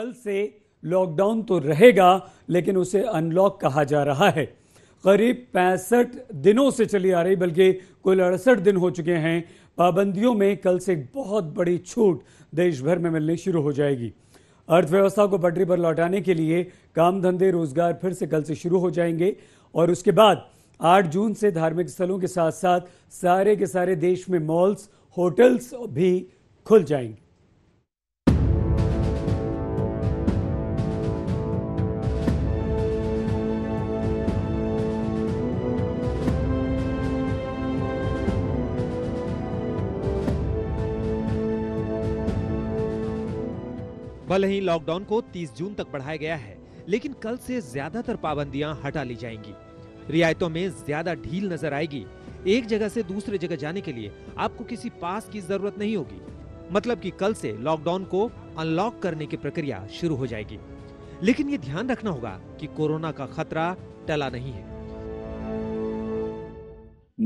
कल से लॉकडाउन तो रहेगा लेकिन उसे अनलॉक कहा जा रहा है करीब पैंसठ दिनों से चली आ रही बल्कि कुल अड़सठ दिन हो चुके हैं पाबंदियों में कल से बहुत बड़ी छूट देश भर में मिलनी शुरू हो जाएगी अर्थव्यवस्था को पटरी पर लौटाने के लिए काम धंधे रोजगार फिर से कल से शुरू हो जाएंगे और उसके बाद 8 जून से धार्मिक स्थलों के साथ साथ सारे के सारे देश में मॉल्स होटल्स भी खुल जाएंगे भले ही लॉकडाउन को 30 जून तक बढ़ाया गया है लेकिन कल से ज्यादातर पाबंदियां हटा ली जाएंगी रियायतों में ज्यादा ढील नजर आएगी एक जगह से दूसरे जगह जाने के लिए आपको किसी पास की जरूरत नहीं होगी मतलब कि कल से लॉकडाउन को अनलॉक करने की प्रक्रिया शुरू हो जाएगी लेकिन ये ध्यान रखना होगा कि कोरोना का खतरा टला नहीं है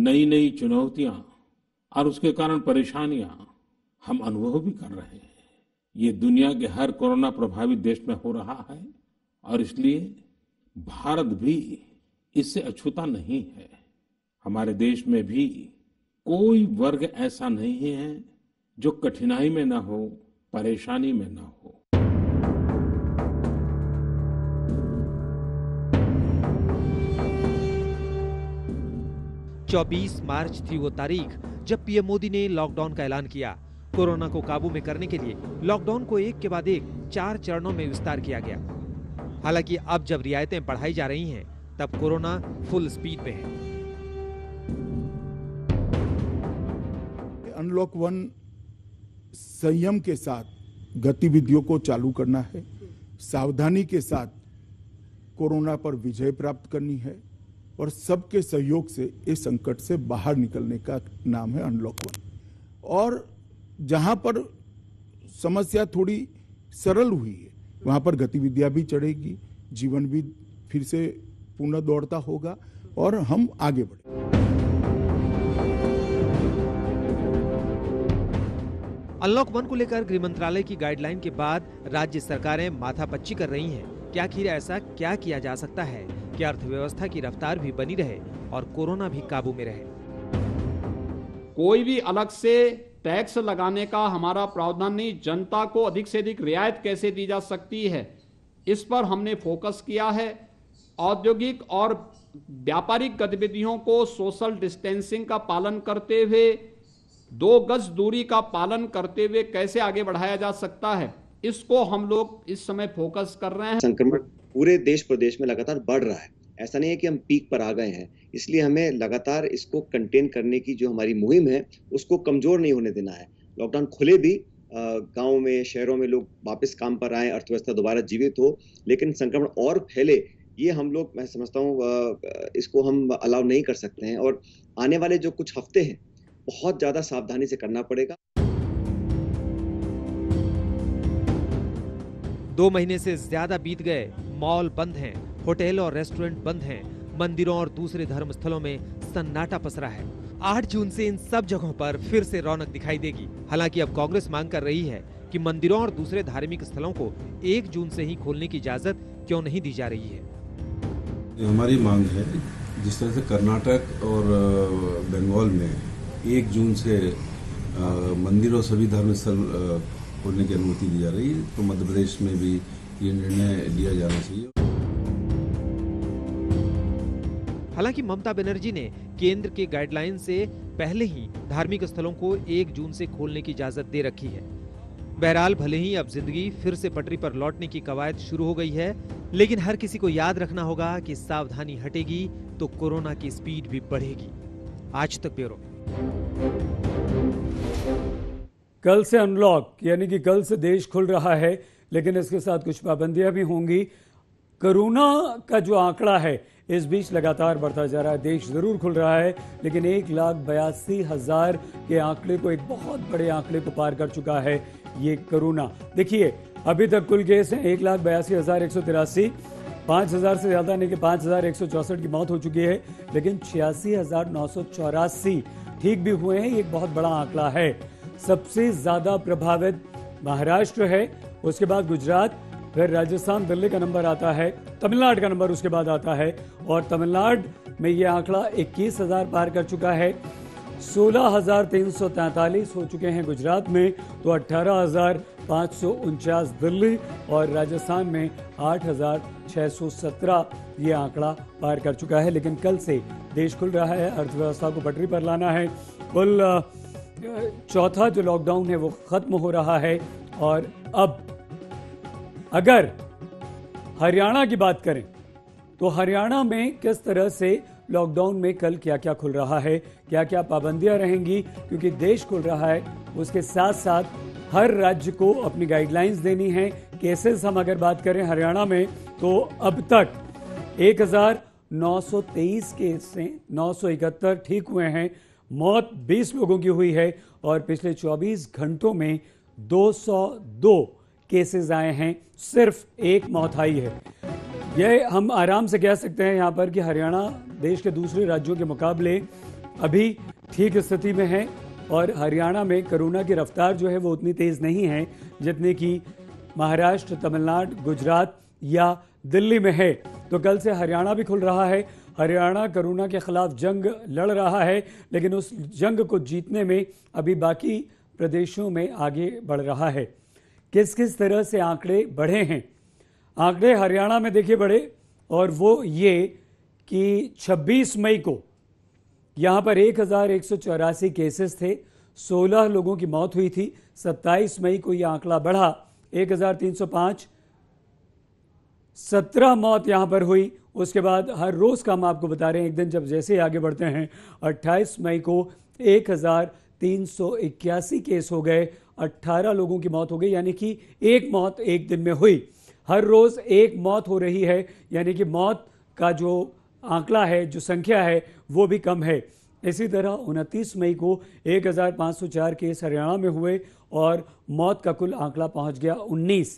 नई नई चुनौतियां और उसके कारण परेशानियां हम अनुभव भी कर रहे हैं ये दुनिया के हर कोरोना प्रभावित देश में हो रहा है और इसलिए भारत भी इससे अछूता नहीं है हमारे देश में भी कोई वर्ग ऐसा नहीं है जो कठिनाई में ना हो परेशानी में ना हो चौबीस मार्च थी वो तारीख जब पीएम मोदी ने लॉकडाउन का ऐलान किया कोरोना को काबू में करने के लिए लॉकडाउन को एक के बाद एक चार चरणों में विस्तार किया गया हालांकि अब जब रियायतें बढ़ाई जा रही हैं तब कोरोना फुल स्पीड में है अनलॉक वन संयम के साथ गतिविधियों को चालू करना है सावधानी के साथ कोरोना पर विजय प्राप्त करनी है और सबके सहयोग से इस संकट से बाहर निकलने का नाम है अनलॉक वन और जहां पर समस्या थोड़ी सरल हुई है वहां पर गतिविधियां भी चढ़ेगी जीवन भी फिर से पुनः दौड़ता होगा और हम आगे बढ़े अनलॉक वन को लेकर गृह मंत्रालय की गाइडलाइन के बाद राज्य सरकारें माथापच्ची कर रही हैं क्या आखिर ऐसा क्या किया जा सकता है कि अर्थव्यवस्था की रफ्तार भी बनी रहे और कोरोना भी काबू में रहे कोई भी अलग से टैक्स लगाने का हमारा प्रावधान नहीं जनता को अधिक से अधिक रियायत कैसे दी जा सकती है इस पर हमने फोकस किया है औद्योगिक और व्यापारिक गतिविधियों को सोशल डिस्टेंसिंग का पालन करते हुए दो गज दूरी का पालन करते हुए कैसे आगे बढ़ाया जा सकता है इसको हम लोग इस समय फोकस कर रहे हैं संक्रमण पूरे देश प्रदेश में लगातार बढ़ रहा है ऐसा नहीं है कि हम पीक पर आ गए हैं इसलिए हमें लगातार इसको कंटेन करने की जो हमारी मुहिम है उसको कमज़ोर नहीं होने देना है लॉकडाउन खुले भी गाँव में शहरों में लोग वापस काम पर आए अर्थव्यवस्था दोबारा जीवित हो लेकिन संक्रमण और फैले ये हम लोग मैं समझता हूँ इसको हम अलाउ नहीं कर सकते हैं और आने वाले जो कुछ हफ्ते हैं बहुत ज़्यादा सावधानी से करना पड़ेगा दो महीने से ज्यादा बीत गए मॉल बंद हैं होटल और रेस्टोरेंट बंद हैं मंदिरों और दूसरे धर्म स्थलों में सन्नाटा पसरा है 8 जून से इन सब जगहों पर फिर से रौनक दिखाई देगी हालांकि अब कांग्रेस मांग कर रही है कि मंदिरों और दूसरे धार्मिक स्थलों को 1 जून से ही खोलने की इजाजत क्यों नहीं दी जा रही है हमारी मांग है जिस तरह से कर्नाटक और बंगाल में एक जून से मंदिर और सभी धर्म स्थल खोलने की अनुमति दी जा रही है तो मध्य प्रदेश में भी ये निर्णय लिया जाना चाहिए हालांकि ममता बनर्जी ने केंद्र के गाइडलाइन से पहले ही धार्मिक स्थलों को एक जून से खोलने की इजाजत दे रखी है बहरहाल भले ही अब जिंदगी फिर से पटरी पर लौटने की कवायद शुरू हो गई है लेकिन हर किसी को याद रखना होगा कि सावधानी हटेगी तो कोरोना की स्पीड भी बढ़ेगी आज तक ब्यूरो कल से अनलॉक यानी कि कल से देश खुल रहा है लेकिन इसके साथ कुछ पाबंदियां भी होंगी कोरोना का जो आंकड़ा है इस बीच लगातार बढ़ता जा रहा है देश जरूर खुल रहा है लेकिन एक लाख बयासी हजार के आंकड़े को एक बहुत बड़े आंकड़े को पार कर चुका है ये कोरोना देखिए अभी तक कुल केस हैं एक लाख बयासी हजार एक सौ तिरासी पांच हजार से ज्यादा नहीं कि पांच हजार एक सौ चौसठ की मौत हो चुकी है लेकिन छियासी हजार नौ सौ चौरासी ठीक भी हुए हैं एक बहुत बड़ा आंकड़ा है सबसे ज्यादा प्रभावित महाराष्ट्र है उसके बाद गुजरात फिर राजस्थान दिल्ली का नंबर आता है तमिलनाडु का नंबर उसके बाद आता है और तमिलनाडु में ये आंकड़ा इक्कीस हजार पार कर चुका है सोलह हजार तीन सौ तैंतालीस हो चुके हैं गुजरात में तो अट्ठारह हजार पाँच सौ उनचास दिल्ली और राजस्थान में आठ हजार छः सौ सत्रह ये आंकड़ा पार कर चुका है लेकिन कल से देश खुल रहा है अर्थव्यवस्था को पटरी पर लाना है कुल चौथा जो लॉकडाउन है वो ख़त्म हो रहा है और अब अगर हरियाणा की बात करें तो हरियाणा में किस तरह से लॉकडाउन में कल क्या क्या खुल रहा है क्या क्या पाबंदियां रहेंगी क्योंकि देश खुल रहा है उसके साथ साथ हर राज्य को अपनी गाइडलाइंस देनी है केसेस हम अगर बात करें हरियाणा में तो अब तक 1923 केस से नौ ठीक हुए हैं मौत 20 लोगों की हुई है और पिछले 24 घंटों में 202 केसेस आए हैं सिर्फ एक मौत आई है यह हम आराम से कह सकते हैं यहाँ पर कि हरियाणा देश के दूसरे राज्यों के मुकाबले अभी ठीक स्थिति में है और हरियाणा में कोरोना की रफ्तार जो है वो उतनी तेज़ नहीं है जितने कि महाराष्ट्र तमिलनाडु गुजरात या दिल्ली में है तो कल से हरियाणा भी खुल रहा है हरियाणा कोरोना के खिलाफ जंग लड़ रहा है लेकिन उस जंग को जीतने में अभी बाकी प्रदेशों में आगे बढ़ रहा है किस किस तरह से आंकड़े बढ़े हैं आंकड़े हरियाणा में देखे बढ़े और वो ये कि 26 मई को यहाँ पर एक हज़ार केसेस थे 16 लोगों की मौत हुई थी 27 मई को ये आंकड़ा बढ़ा 1305 17 मौत यहाँ पर हुई उसके बाद हर रोज़ का हम आपको बता रहे हैं एक दिन जब जैसे ही आगे बढ़ते हैं 28 मई को एक केस हो गए अट्ठारह लोगों की मौत हो गई यानी कि एक मौत एक दिन में हुई हर रोज़ एक मौत हो रही है यानी कि मौत का जो आंकड़ा है जो संख्या है वो भी कम है इसी तरह उनतीस मई को 1504 केस हरियाणा में हुए और मौत का कुल आंकड़ा पहुंच गया 19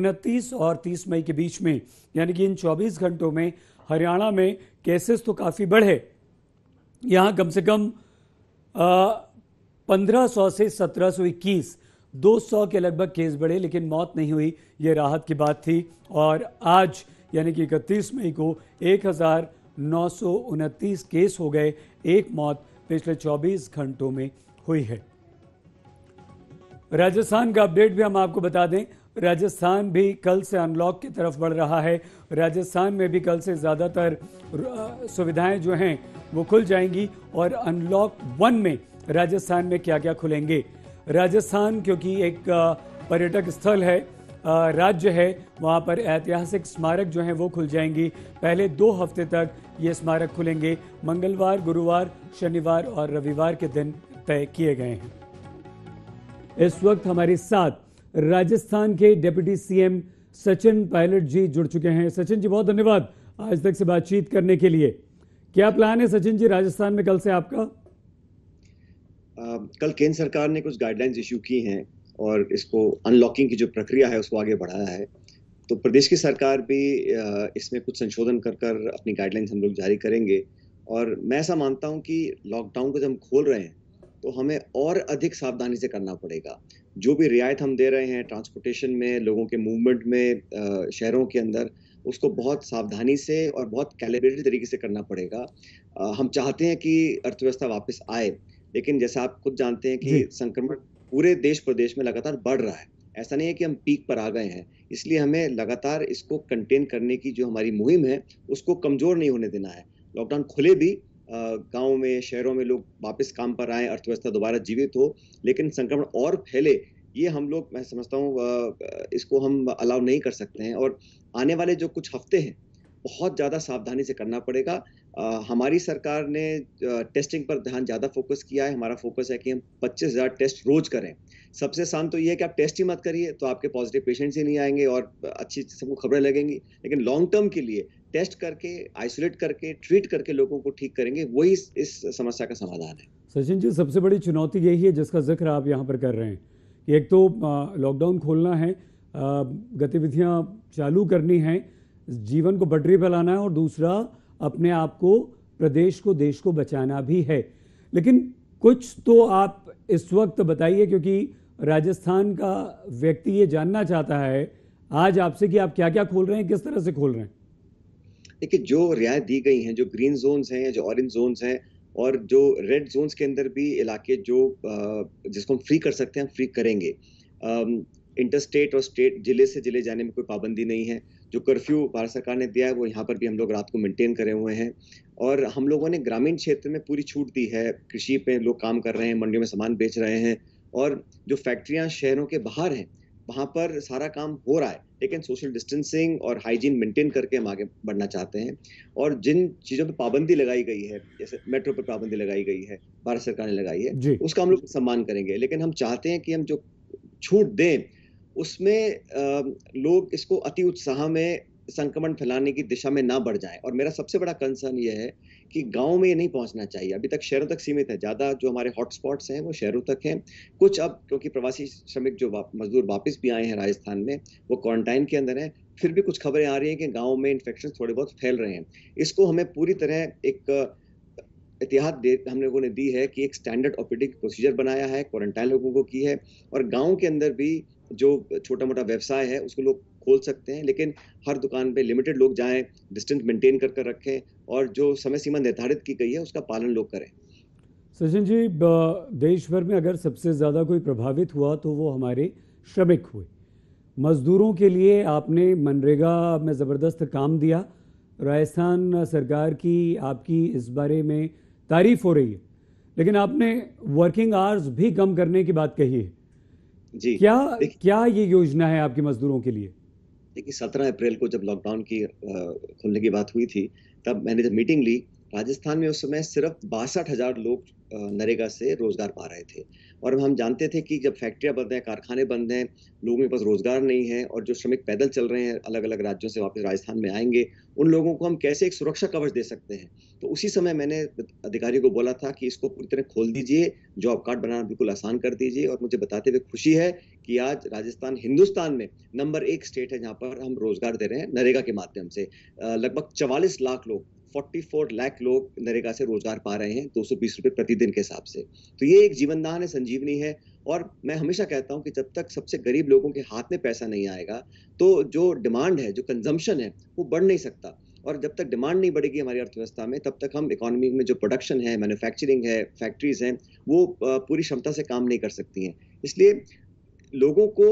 उनतीस और 30 मई के बीच में यानी कि इन 24 घंटों में हरियाणा में केसेस तो काफ़ी बढ़े यहाँ कम से कम पंद्रह सौ से सत्रह सौ इक्कीस 200 के लगभग केस बढ़े लेकिन मौत नहीं हुई ये राहत की बात थी और आज यानी कि इकतीस मई को एक केस हो गए एक मौत पिछले 24 घंटों में हुई है राजस्थान का अपडेट भी हम आपको बता दें राजस्थान भी कल से अनलॉक की तरफ बढ़ रहा है राजस्थान में भी कल से ज़्यादातर सुविधाएं जो हैं वो खुल जाएंगी और अनलॉक वन में राजस्थान में क्या क्या खुलेंगे राजस्थान क्योंकि एक पर्यटक स्थल है राज्य है वहाँ पर ऐतिहासिक स्मारक जो हैं वो खुल जाएंगी पहले दो हफ्ते तक ये स्मारक खुलेंगे मंगलवार गुरुवार शनिवार और रविवार के दिन तय किए गए हैं इस वक्त हमारे साथ राजस्थान के डिप्टी सीएम सचिन पायलट जी जुड़ चुके हैं सचिन जी बहुत धन्यवाद आज तक से बातचीत करने के लिए क्या प्लान है सचिन जी राजस्थान में कल से आपका कल केंद्र सरकार ने कुछ गाइडलाइंस इशू की हैं और इसको अनलॉकिंग की जो प्रक्रिया है उसको आगे बढ़ाया है तो प्रदेश की सरकार भी इसमें कुछ संशोधन कर कर अपनी गाइडलाइंस हम लोग जारी करेंगे और मैं ऐसा मानता हूँ कि लॉकडाउन को जब हम खोल रहे हैं तो हमें और अधिक सावधानी से करना पड़ेगा जो भी रियायत हम दे रहे हैं ट्रांसपोर्टेशन में लोगों के मूवमेंट में शहरों के अंदर उसको बहुत सावधानी से और बहुत कैलिब्रेटेड तरीके से करना पड़ेगा हम चाहते हैं कि अर्थव्यवस्था वापस आए लेकिन जैसा आप खुद जानते हैं कि संक्रमण पूरे देश प्रदेश में लगातार बढ़ रहा है ऐसा नहीं है कि हम पीक पर आ गए हैं इसलिए हमें लगातार इसको कंटेन करने की जो हमारी मुहिम है उसको कमजोर नहीं होने देना है लॉकडाउन खुले भी गाँव में शहरों में लोग वापस काम पर आए अर्थव्यवस्था दोबारा जीवित हो लेकिन संक्रमण और फैले ये हम लोग मैं समझता हूँ इसको हम अलाउ नहीं कर सकते हैं और आने वाले जो कुछ हफ्ते हैं बहुत ज़्यादा सावधानी से करना पड़ेगा हमारी सरकार ने टेस्टिंग पर ध्यान ज़्यादा फोकस किया है हमारा फोकस है कि हम 25,000 टेस्ट रोज करें सबसे आसान तो ये है कि आप टेस्ट ही मत करिए तो आपके पॉजिटिव पेशेंट्स ही नहीं आएंगे और अच्छी सबको खबरें लगेंगी लेकिन लॉन्ग टर्म के लिए टेस्ट करके आइसोलेट करके ट्रीट करके लोगों को ठीक करेंगे वही इस, समस्या का समाधान है सचिन जी सबसे बड़ी चुनौती यही है जिसका जिक्र आप यहाँ पर कर रहे हैं कि एक तो लॉकडाउन खोलना है गतिविधियाँ चालू करनी हैं जीवन को पटरी फैलाना है और दूसरा अपने आप को प्रदेश को देश को बचाना भी है लेकिन कुछ तो आप इस वक्त बताइए क्योंकि राजस्थान का व्यक्ति ये जानना चाहता है आज आपसे कि आप क्या क्या खोल रहे हैं किस तरह से खोल रहे हैं देखिए जो रियायत दी गई हैं जो ग्रीन जोन्स हैं जो ऑरेंज जोन्स हैं और जो रेड जोन्स के अंदर भी इलाके जो जिसको हम फ्री कर सकते हैं हम फ्री करेंगे इंटर स्टेट और स्टेट जिले से जिले जाने में कोई पाबंदी नहीं है जो कर्फ्यू भारत सरकार ने दिया है वो यहाँ पर भी हम लोग रात को मेंटेन करे हुए हैं और हम लोगों ने ग्रामीण क्षेत्र में पूरी छूट दी है कृषि पे लोग काम कर रहे हैं मंडियों में सामान बेच रहे हैं और जो फैक्ट्रियाँ शहरों के बाहर हैं वहाँ पर सारा काम हो रहा है लेकिन सोशल डिस्टेंसिंग और हाइजीन मेंटेन करके हम आगे बढ़ना चाहते हैं और जिन चीज़ों पर पाबंदी लगाई गई है जैसे मेट्रो पर पाबंदी लगाई गई है भारत सरकार ने लगाई है उसका हम लोग सम्मान करेंगे लेकिन हम चाहते हैं कि हम जो छूट दें उसमें लोग इसको अति उत्साह में संक्रमण फैलाने की दिशा में ना बढ़ जाए और मेरा सबसे बड़ा कंसर्न यह है कि गांव में ये नहीं पहुंचना चाहिए अभी तक शहरों तक सीमित है ज़्यादा जो हमारे हॉटस्पॉट्स हैं वो शहरों तक हैं कुछ अब क्योंकि प्रवासी श्रमिक जो वाप, मजदूर वापस भी आए हैं राजस्थान में वो क्वारंटाइन के अंदर हैं फिर भी कुछ खबरें आ रही हैं कि गाँव में इन्फेक्शन थोड़े बहुत फैल रहे हैं इसको हमें पूरी तरह एक एहतियात दे हम लोगों ने दी है कि एक स्टैंडर्ड ऑपरेटिंग प्रोसीजर बनाया है क्वारंटाइन लोगों को की है और गाँव के अंदर भी जो छोटा मोटा व्यवसाय है उसको लोग खोल सकते हैं लेकिन हर दुकान पे लिमिटेड लोग जाएं डिस्टेंस मेंटेन कर कर रखें और जो समय सीमा निर्धारित की गई है उसका पालन लोग करें सचिन जी देश भर में अगर सबसे ज़्यादा कोई प्रभावित हुआ तो वो हमारे श्रमिक हुए मजदूरों के लिए आपने मनरेगा में ज़बरदस्त काम दिया राजस्थान सरकार की आपकी इस बारे में तारीफ हो रही है लेकिन आपने वर्किंग आवर्स भी कम करने की बात कही है जी क्या क्या ये योजना है आपके मजदूरों के लिए देखिए सत्रह अप्रैल को जब लॉकडाउन की खुलने की बात हुई थी तब मैंने जब मीटिंग ली राजस्थान में उस समय सिर्फ बासठ हजार लोग नरेगा से रोज़गार पा रहे थे और हम जानते थे कि जब फैक्ट्रियाँ बंद हैं कारखाने बंद हैं लोगों के पास रोज़गार नहीं है और जो श्रमिक पैदल चल रहे हैं अलग अलग राज्यों से वापस राजस्थान में आएंगे उन लोगों को हम कैसे एक सुरक्षा कवच दे सकते हैं तो उसी समय मैंने अधिकारी को बोला था कि इसको पूरी तरह खोल दीजिए जॉब कार्ड बनाना बिल्कुल आसान कर दीजिए और मुझे बताते हुए खुशी है कि आज राजस्थान हिंदुस्तान में नंबर एक स्टेट है जहाँ पर हम रोज़गार दे रहे हैं नरेगा के माध्यम से लगभग चवालीस लाख लोग 44 लाख लोग नरेगा से रोजगार पा रहे हैं 220 रुपये प्रतिदिन के हिसाब से तो ये एक जीवनदान है संजीवनी है और मैं हमेशा कहता हूँ कि जब तक सबसे गरीब लोगों के हाथ में पैसा नहीं आएगा तो जो डिमांड है जो कंजम्पशन है वो बढ़ नहीं सकता और जब तक डिमांड नहीं बढ़ेगी हमारी अर्थव्यवस्था में तब तक हम इकोनॉमी में जो प्रोडक्शन है मैन्युफैक्चरिंग है फैक्ट्रीज हैं वो पूरी क्षमता से काम नहीं कर सकती हैं इसलिए लोगों को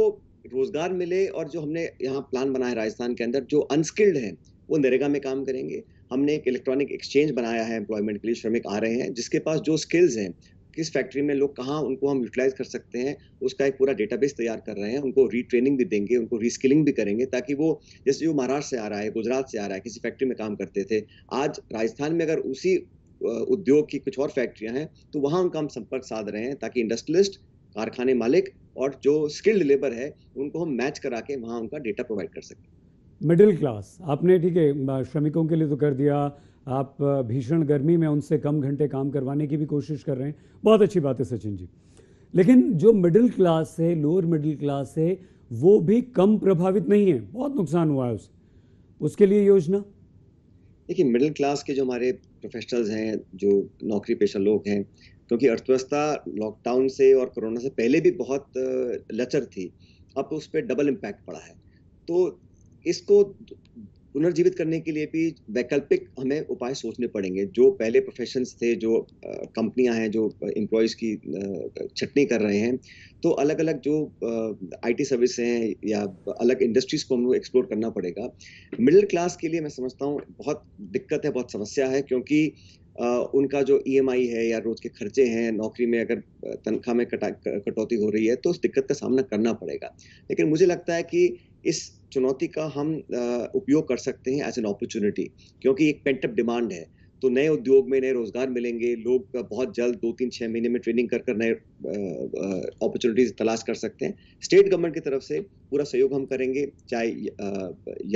रोजगार मिले और जो हमने यहाँ प्लान बनाया राजस्थान के अंदर जो अनस्किल्ड हैं वो नरेगा में काम करेंगे हमने एक इलेक्ट्रॉनिक एक्सचेंज बनाया है एम्प्लॉयमेंट के लिए श्रमिक आ रहे हैं जिसके पास जो स्किल्स हैं किस फैक्ट्री में लोग कहाँ उनको हम यूटिलाइज कर सकते हैं उसका एक पूरा डेटाबेस तैयार कर रहे हैं उनको रीट्रेनिंग भी देंगे उनको रीस्किलिंग भी करेंगे ताकि वो जैसे जो महाराष्ट्र से आ रहा है गुजरात से आ रहा है किसी फैक्ट्री में काम करते थे आज राजस्थान में अगर उसी उद्योग की कुछ और फैक्ट्रियां हैं तो वहाँ उनका हम संपर्क साध रहे हैं ताकि इंडस्ट्रियलिस्ट कारखाने मालिक और जो स्किल्ड लेबर है उनको हम मैच करा के वहाँ उनका डेटा प्रोवाइड कर सकें मिडिल क्लास आपने ठीक है श्रमिकों के लिए तो कर दिया आप भीषण गर्मी में उनसे कम घंटे काम करवाने की भी कोशिश कर रहे हैं बहुत अच्छी बात है सचिन जी लेकिन जो मिडिल क्लास है लोअर मिडिल क्लास है वो भी कम प्रभावित नहीं है बहुत नुकसान हुआ है उसे उसके लिए योजना देखिए मिडिल क्लास के जो हमारे प्रोफेशनल्स हैं जो नौकरी पेशा लोग हैं क्योंकि अर्थव्यवस्था लॉकडाउन से और कोरोना से पहले भी बहुत लचर थी अब उस पर डबल इम्पैक्ट पड़ा है तो इसको पुनर्जीवित करने के लिए भी वैकल्पिक हमें उपाय सोचने पड़ेंगे जो पहले प्रोफेशंस थे जो कंपनियां हैं जो एम्प्लॉयज़ की छटनी कर रहे हैं तो अलग अलग जो आईटी सर्विस हैं या अलग इंडस्ट्रीज़ को हम एक्सप्लोर करना पड़ेगा मिडिल क्लास के लिए मैं समझता हूँ बहुत दिक्कत है बहुत समस्या है क्योंकि उनका जो ई e है या रोज के खर्चे हैं नौकरी में अगर तनख्वाह में कटौती हो रही है तो उस दिक्कत का सामना करना पड़ेगा लेकिन मुझे लगता है कि इस चुनौती का हम उपयोग कर सकते हैं एज एन अपॉर्चुनिटी क्योंकि एक पेंटअप डिमांड है तो नए उद्योग में नए रोजगार मिलेंगे लोग बहुत जल्द दो तीन छः महीने में ट्रेनिंग कर कर नए अपॉर्चुनिटीज तलाश कर सकते हैं स्टेट गवर्नमेंट की तरफ से पूरा सहयोग हम करेंगे चाहे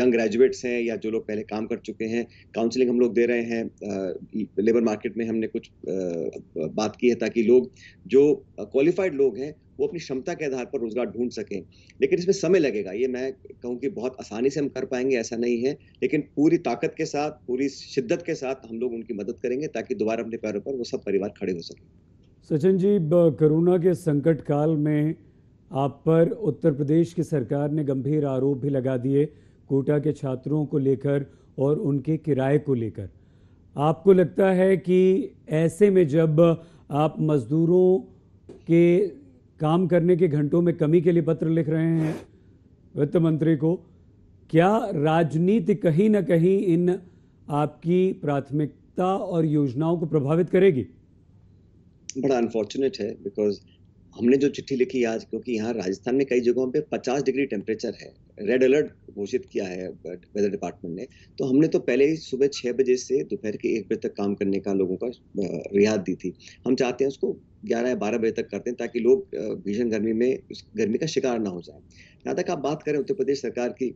यंग ग्रेजुएट्स हैं या जो लोग पहले काम कर चुके हैं काउंसलिंग हम लोग दे रहे हैं लेबर मार्केट में हमने कुछ बात की है ताकि लोग जो क्वालिफाइड लोग हैं वो अपनी क्षमता के आधार पर रोजगार ढूंढ सकें लेकिन इसमें समय लगेगा ये मैं कहूँ कि बहुत आसानी से हम कर पाएंगे ऐसा नहीं है लेकिन पूरी ताकत के साथ पूरी शिद्दत के साथ हम लोग उनकी मदद करेंगे ताकि दोबारा अपने पैरों पर वो सब परिवार खड़े हो सकें सचिन जी कोरोना के संकट काल में आप पर उत्तर प्रदेश की सरकार ने गंभीर आरोप भी लगा दिए कोटा के छात्रों को लेकर और उनके किराए को लेकर आपको लगता है कि ऐसे में जब आप मजदूरों के काम करने के घंटों में कमी के लिए पत्र लिख रहे हैं वित्त मंत्री को क्या राजनीति कहीं ना कहीं इन आपकी प्राथमिकता और योजनाओं को प्रभावित करेगी बड़ा अनफॉर्चुनेट है बिकॉज हमने जो चिट्ठी लिखी आज क्योंकि यहाँ राजस्थान में कई जगहों पे 50 डिग्री टेम्परेचर है रेड अलर्ट घोषित किया है वेदर डिपार्टमेंट ने तो हमने तो पहले ही सुबह छः बजे से दोपहर के एक बजे तक काम करने का लोगों का रियायत दी थी हम चाहते हैं उसको ग्यारह या बारह बजे तक करते हैं ताकि लोग भीषण गर्मी में उस गर्मी का शिकार ना हो जाए यहाँ तक आप बात करें उत्तर प्रदेश सरकार की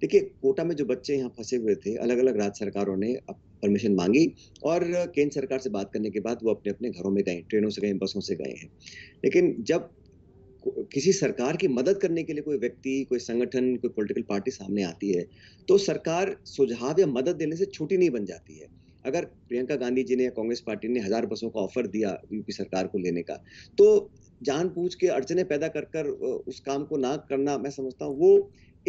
देखिए कोटा में जो बच्चे यहाँ फंसे हुए थे अलग अलग राज्य सरकारों ने परमिशन मांगी और केंद्र सरकार से बात करने के बाद वो अपने अपने घरों में गए ट्रेनों से गए बसों से गए हैं लेकिन जब किसी सरकार की मदद करने के लिए कोई व्यक्ति कोई संगठन कोई पॉलिटिकल पार्टी सामने आती है तो सरकार सुझाव या मदद देने से छोटी नहीं बन जाती है अगर प्रियंका गांधी जी ने कांग्रेस पार्टी ने हजार बसों का ऑफर दिया यूपी सरकार को लेने का तो जान पूछ के अड़चने पैदा कर कर उस काम को ना करना मैं समझता हूँ वो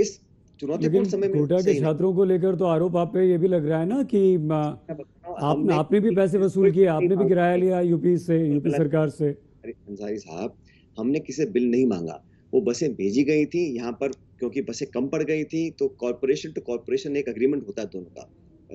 इस चुनौतीपूर्ण समय में कोटा के छात्रों को लेकर तो आरोप आप पे ये भी लग रहा है ना कि आप, आपने भी पैसे वसूल किए आपने भी किराया लिया यूपी से यूपी सरकार से अरे अंसारी साहब हमने किसे बिल नहीं मांगा वो बसें भेजी गई थी यहाँ पर क्योंकि बसें कम पड़ गई थी तो कॉरपोरेशन टू कॉरपोरेशन एक अग्रीमेंट होता है दोनों का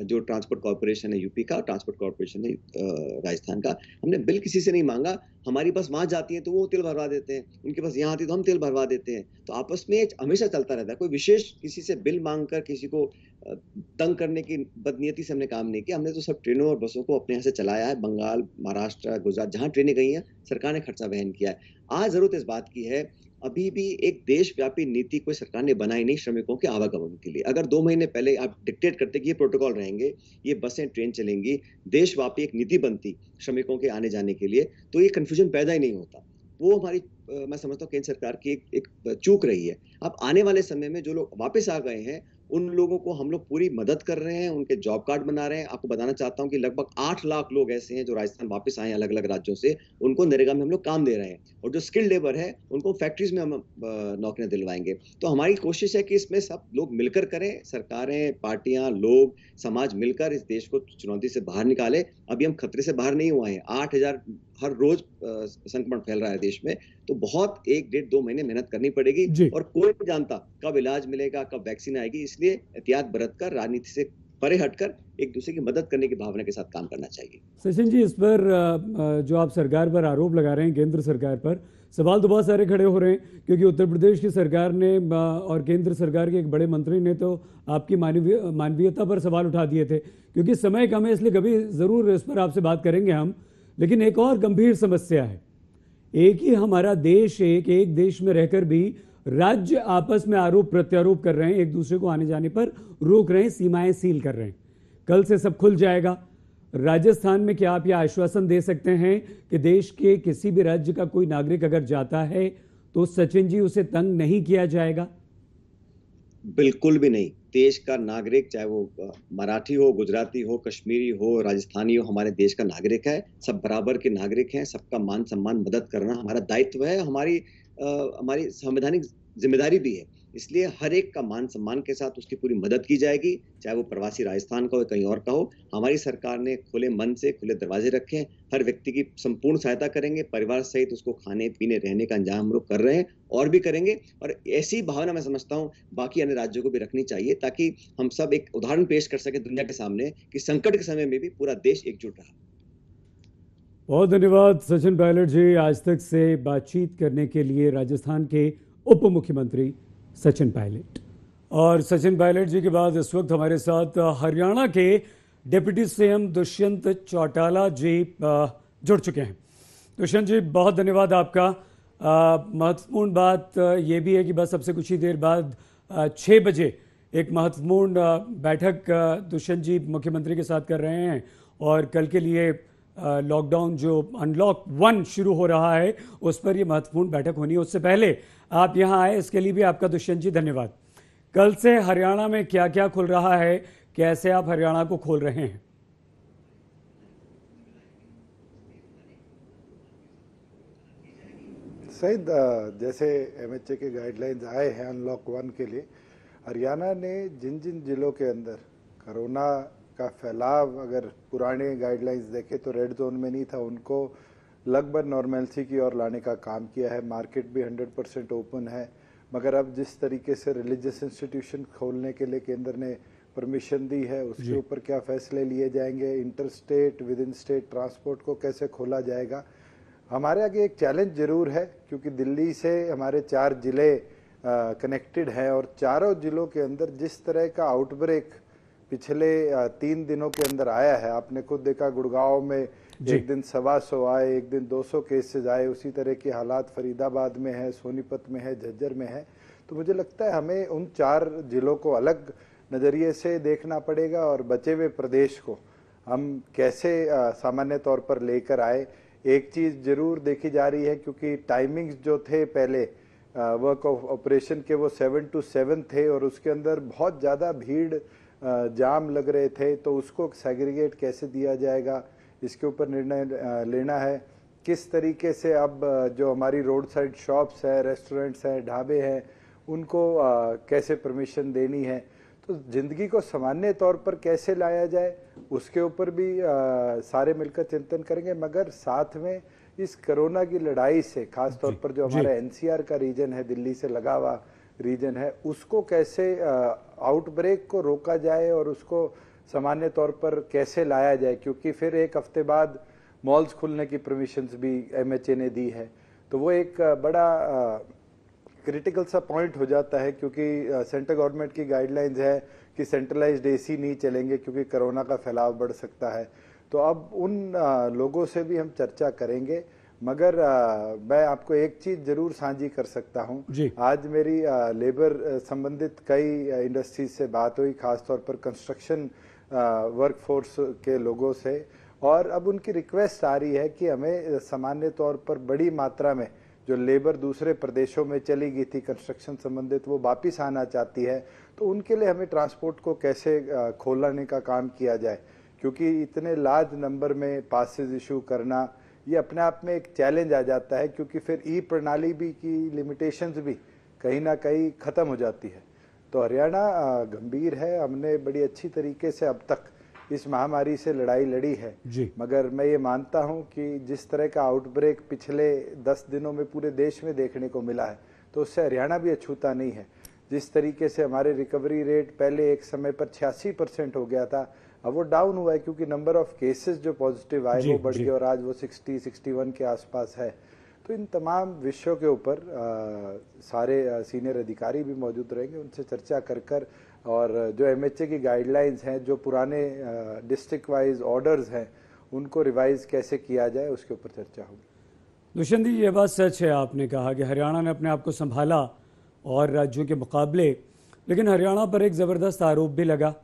जो ट्रांसपोर्ट कॉरपोरेशन है यूपी का ट्रांसपोर्ट कॉरपोरेशन है राजस्थान का हमने बिल किसी से नहीं मांगा हमारी बस वहाँ जाती है तो वो तेल भरवा देते हैं उनके पास यहाँ आती है तो हम तेल भरवा देते हैं तो आपस में हमेशा चलता रहता है कोई विशेष किसी से बिल मांग कर किसी को तंग करने की बदनीयति से हमने काम नहीं किया हमने तो सब ट्रेनों और बसों को अपने यहाँ से चलाया है बंगाल महाराष्ट्र गुजरात जहाँ ट्रेनें गई हैं सरकार ने खर्चा वहन किया है आज जरूरत इस बात की है अभी भी एक देशव्यापी नीति कोई सरकार ने बनाई नहीं श्रमिकों के आवागमन के लिए अगर दो महीने पहले आप डिक्टेट करते कि ये प्रोटोकॉल रहेंगे ये बसें ट्रेन चलेंगी देशव्यापी एक नीति बनती श्रमिकों के आने जाने के लिए तो ये कन्फ्यूजन पैदा ही नहीं होता वो हमारी मैं समझता हूँ केंद्र सरकार की एक, एक चूक रही है अब आने वाले समय में जो लोग वापस आ गए हैं उन लोगों को हम लोग पूरी मदद कर रहे हैं उनके जॉब कार्ड बना रहे हैं आपको बताना चाहता हूँ कि लगभग आठ लाख लोग ऐसे हैं जो राजस्थान वापस आए अलग अलग राज्यों से उनको नरेगा में हम लोग काम दे रहे हैं और जो स्किल्ड लेबर है उनको फैक्ट्रीज में हम नौकरियाँ दिलवाएंगे तो हमारी कोशिश है कि इसमें सब लोग मिलकर करें सरकारें पार्टियां लोग समाज मिलकर इस देश को चुनौती से बाहर निकाले अभी हम खतरे से बाहर नहीं हुए हैं आठ हर रोज संक्रमण फैल रहा है देश में तो बहुत एक डेढ़ दो महीने मेहनत करनी पड़ेगी और कोई नहीं जानता कब इलाज मिलेगा कब वैक्सीन आएगी इसलिए एहतियात बरत कर राजनीति से परे हटकर एक दूसरे की मदद करने की भावना के साथ काम करना चाहिए सचिन जी इस पर जो आप सरकार पर आरोप लगा रहे हैं केंद्र सरकार पर सवाल तो बहुत सारे खड़े हो रहे हैं क्योंकि उत्तर प्रदेश की सरकार ने और केंद्र सरकार के एक बड़े मंत्री ने तो आपकी मानवीय मानवीयता पर सवाल उठा दिए थे क्योंकि समय कम है इसलिए कभी ज़रूर इस पर आपसे बात करेंगे हम लेकिन एक और गंभीर समस्या है एक ही हमारा देश एक एक देश में रहकर भी राज्य आपस में आरोप प्रत्यारोप कर रहे हैं एक दूसरे को आने जाने पर रोक रहे हैं सीमाएं सील कर रहे हैं कल से सब खुल जाएगा राजस्थान में क्या आप यह आश्वासन दे सकते हैं कि देश के किसी भी राज्य का कोई नागरिक अगर जाता है तो सचिन जी उसे तंग नहीं किया जाएगा बिल्कुल भी नहीं देश का नागरिक चाहे वो मराठी हो गुजराती हो कश्मीरी हो राजस्थानी हो हमारे देश का नागरिक है सब बराबर के नागरिक हैं सबका मान सम्मान मदद करना हमारा दायित्व है हमारी आ, हमारी संवैधानिक जिम्मेदारी भी है इसलिए हर एक का मान सम्मान के साथ उसकी पूरी मदद की जाएगी चाहे वो प्रवासी राजस्थान का हो कहीं और का हो हमारी सरकार ने खुले मन से खुले दरवाजे रखे हैं हर व्यक्ति की संपूर्ण सहायता करेंगे परिवार सहित उसको खाने पीने रहने का अंजाम हम लोग कर रहे हैं और भी करेंगे और ऐसी भावना मैं समझता हूँ बाकी अन्य राज्यों को भी रखनी चाहिए ताकि हम सब एक उदाहरण पेश कर सके दुनिया के सामने कि संकट के समय में भी पूरा देश एकजुट रहा बहुत धन्यवाद सचिन पायलट जी आज तक से बातचीत करने के लिए राजस्थान के उप मुख्यमंत्री सचिन पायलट और सचिन पायलट जी के बाद इस वक्त हमारे साथ हरियाणा के डिप्टी सीएम दुष्यंत चौटाला जी जुड़ चुके हैं दुष्यंत जी बहुत धन्यवाद आपका महत्वपूर्ण बात यह भी है कि बस सबसे कुछ ही देर बाद छः बजे एक महत्वपूर्ण बैठक दुष्यंत जी मुख्यमंत्री के साथ कर रहे हैं और कल के लिए लॉकडाउन जो अनलॉक वन शुरू हो रहा है उस पर ये महत्वपूर्ण बैठक होनी है उससे पहले आप यहाँ आए इसके लिए भी आपका दुष्यंत जी धन्यवाद कल से हरियाणा में क्या क्या खुल रहा है कैसे आप हरियाणा को खोल रहे हैं सईद जैसे एम के गाइडलाइंस आए हैं अनलॉक वन के लिए हरियाणा ने जिन जिन जिलों के अंदर कोरोना का फैलाव अगर पुराने गाइडलाइंस देखें तो रेड जोन में नहीं था उनको लगभग नॉर्मेलसी की ओर लाने का काम किया है मार्केट भी 100 परसेंट ओपन है मगर अब जिस तरीके से रिलीजियस इंस्टीट्यूशन खोलने के लिए केंद्र ने परमिशन दी है उसके ऊपर क्या फैसले लिए जाएंगे inter state with in state transport को कैसे खोला जाएगा हमारे आगे एक चैलेंज ज़रूर है क्योंकि दिल्ली से हमारे चार ज़िले कनेक्टेड हैं और चारों ज़िलों के अंदर जिस तरह का आउटब्रेक पिछले तीन दिनों के अंदर आया है आपने खुद देखा गुड़गांव में एक दिन सवा सौ आए एक दिन 200 केसेस आए उसी तरह के हालात फरीदाबाद में है सोनीपत में है झज्जर में है तो मुझे लगता है हमें उन चार जिलों को अलग नज़रिए से देखना पड़ेगा और बचे हुए प्रदेश को हम कैसे सामान्य तौर पर लेकर आए एक चीज़ ज़रूर देखी जा रही है क्योंकि टाइमिंग्स जो थे पहले वर्क ऑफ ऑपरेशन के वो सेवन टू सेवन थे और उसके अंदर बहुत ज़्यादा भीड़ जाम लग रहे थे तो उसको सेग्रीगेट कैसे दिया जाएगा इसके ऊपर निर्णय लेना है किस तरीके से अब जो हमारी रोड साइड शॉप्स हैं रेस्टोरेंट्स हैं ढाबे हैं उनको कैसे परमिशन देनी है तो ज़िंदगी को सामान्य तौर पर कैसे लाया जाए उसके ऊपर भी सारे मिलकर चिंतन करेंगे मगर साथ में इस कोरोना की लड़ाई से खास तौर पर जो हमारा एनसीआर का रीजन है दिल्ली से लगा हुआ रीजन है उसको कैसे आउटब्रेक को रोका जाए और उसको सामान्य तौर पर कैसे लाया जाए क्योंकि फिर एक हफ्ते बाद मॉल्स खुलने की परमिशंस भी एमएचए ने दी है तो वो एक बड़ा क्रिटिकल सा पॉइंट हो जाता है क्योंकि सेंट्रल गवर्नमेंट की गाइडलाइंस है कि सेंट्रलाइज्ड एसी नहीं चलेंगे क्योंकि कोरोना का फैलाव बढ़ सकता है तो अब उन लोगों से भी हम चर्चा करेंगे मगर आ, मैं आपको एक चीज जरूर साझी कर सकता हूँ आज मेरी आ, लेबर संबंधित कई इंडस्ट्रीज से बात हुई खासतौर पर कंस्ट्रक्शन वर्कफोर्स के लोगों से और अब उनकी रिक्वेस्ट आ रही है कि हमें सामान्य तौर पर बड़ी मात्रा में जो लेबर दूसरे प्रदेशों में चली गई थी कंस्ट्रक्शन संबंधित वो वापिस आना चाहती है तो उनके लिए हमें ट्रांसपोर्ट को कैसे खोलने का काम किया जाए क्योंकि इतने लार्ज नंबर में पासिस इशू करना ये अपने आप में एक चैलेंज आ जाता है क्योंकि फिर ई प्रणाली भी की लिमिटेशंस भी कहीं ना कहीं ख़त्म हो जाती है तो हरियाणा गंभीर है हमने बड़ी अच्छी तरीके से अब तक इस महामारी से लड़ाई लड़ी है जी। मगर मैं ये मानता हूँ कि जिस तरह का आउटब्रेक पिछले दस दिनों में पूरे देश में देखने को मिला है तो उससे हरियाणा भी अछूता नहीं है जिस तरीके से हमारे रिकवरी रेट पहले एक समय पर छियासी परसेंट हो गया था अब वो डाउन हुआ है क्योंकि नंबर ऑफ केसेस जो पॉजिटिव आए वो बढ़ गए और आज वो 60 61 के आसपास है तो इन तमाम विषयों के ऊपर सारे आ, सीनियर अधिकारी भी मौजूद रहेंगे उनसे चर्चा कर कर और जो एम की गाइडलाइंस हैं जो पुराने डिस्ट्रिक्ट वाइज ऑर्डर्स हैं उनको रिवाइज कैसे किया जाए उसके ऊपर चर्चा होगी दुष्यंत जी ये बात सच है आपने कहा कि हरियाणा ने अपने आप को संभाला और राज्यों के मुकाबले लेकिन हरियाणा पर एक ज़बरदस्त आरोप भी लगा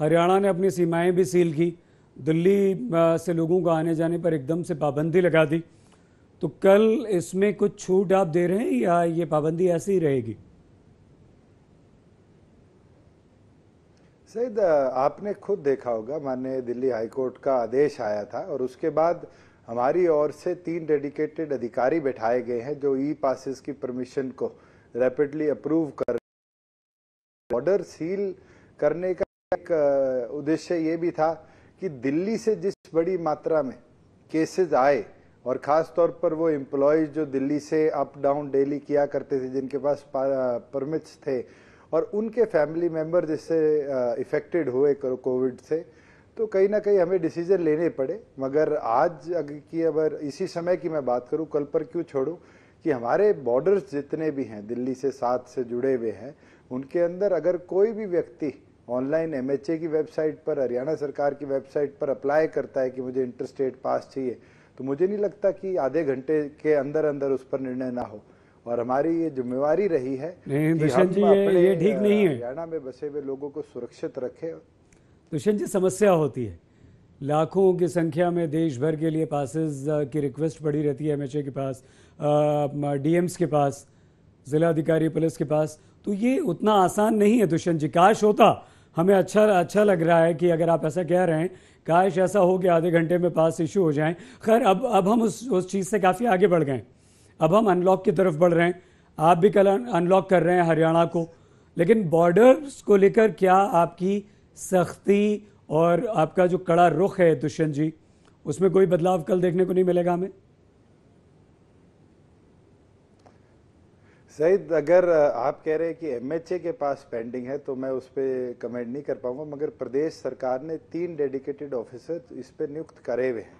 हरियाणा ने अपनी सीमाएं भी सील की दिल्ली से लोगों को आने जाने पर एकदम से पाबंदी लगा दी तो कल इसमें कुछ छूट आप दे रहे हैं या ये पाबंदी ऐसी ही रहेगी सईद आपने खुद देखा होगा मान्य दिल्ली हाईकोर्ट का आदेश आया था और उसके बाद हमारी ओर से तीन डेडिकेटेड अधिकारी बैठाए गए हैं जो ई पासिस की परमिशन को रैपिडली अप्रूव कर बॉर्डर सील करने का एक उद्देश्य ये भी था कि दिल्ली से जिस बड़ी मात्रा में केसेस आए और ख़ास तौर पर वो एम्प्लॉयज़ जो दिल्ली से अप डाउन डेली किया करते थे जिनके पास परमिट्स थे और उनके फैमिली मेम्बर जिससे इफ़ेक्टेड हुए कोविड से तो कहीं ना कहीं हमें डिसीजन लेने पड़े मगर आज अगर की अगर इसी समय की मैं बात करूं कल पर क्यों छोड़ूं कि हमारे बॉर्डर्स जितने भी हैं दिल्ली से साथ से जुड़े हुए हैं उनके अंदर अगर कोई भी व्यक्ति ऑनलाइन एमएचए की वेबसाइट पर हरियाणा सरकार की वेबसाइट पर अप्लाई करता है कि मुझे इंटर स्टेट पास चाहिए तो मुझे नहीं लगता कि आधे घंटे के अंदर अंदर उस पर निर्णय ना हो और हमारी ये जिम्मेवारी रही है दुष्यंत जी ये ठीक नहीं है हरियाणा में बसे हुए लोगों को सुरक्षित रखे दुष्यंत जी समस्या होती है लाखों की संख्या में देश भर के लिए पासेस की रिक्वेस्ट पड़ी रहती है एमएचए के पास डीएम्स के पास जिला अधिकारी पुलिस के पास तो ये उतना आसान नहीं है दुष्यंत जी काश होता हमें अच्छा अच्छा लग रहा है कि अगर आप ऐसा कह रहे हैं काश ऐसा हो कि आधे घंटे में पास इशू हो जाए खैर अब अब हम उस उस चीज़ से काफ़ी आगे बढ़ गए अब हम अनलॉक की तरफ बढ़ रहे हैं आप भी कल अनलॉक कर रहे हैं हरियाणा को लेकिन बॉर्डर्स को लेकर क्या आपकी सख्ती और आपका जो कड़ा रुख है दुष्यंत जी उसमें कोई बदलाव कल देखने को नहीं मिलेगा हमें सईद अगर आप कह रहे हैं कि एमएचए के पास पेंडिंग है तो मैं उस पर कमेंट नहीं कर पाऊंगा मगर प्रदेश सरकार ने तीन डेडिकेटेड ऑफिसर इस पर नियुक्त करे हुए हैं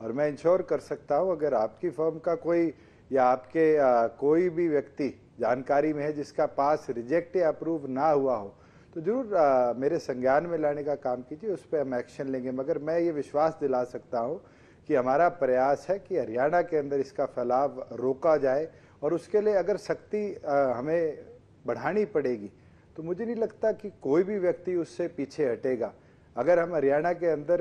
और मैं इंश्योर कर सकता हूं अगर आपकी फर्म का कोई या आपके आ, कोई भी व्यक्ति जानकारी में है जिसका पास रिजेक्ट या अप्रूव ना हुआ हो तो जरूर आ, मेरे संज्ञान में लाने का काम कीजिए उस पर हम एक्शन लेंगे मगर मैं ये विश्वास दिला सकता हूँ कि हमारा प्रयास है कि हरियाणा के अंदर इसका फैलाव रोका जाए और उसके लिए अगर शक्ति हमें बढ़ानी पड़ेगी तो मुझे नहीं लगता कि कोई भी व्यक्ति उससे पीछे हटेगा अगर हम हरियाणा के अंदर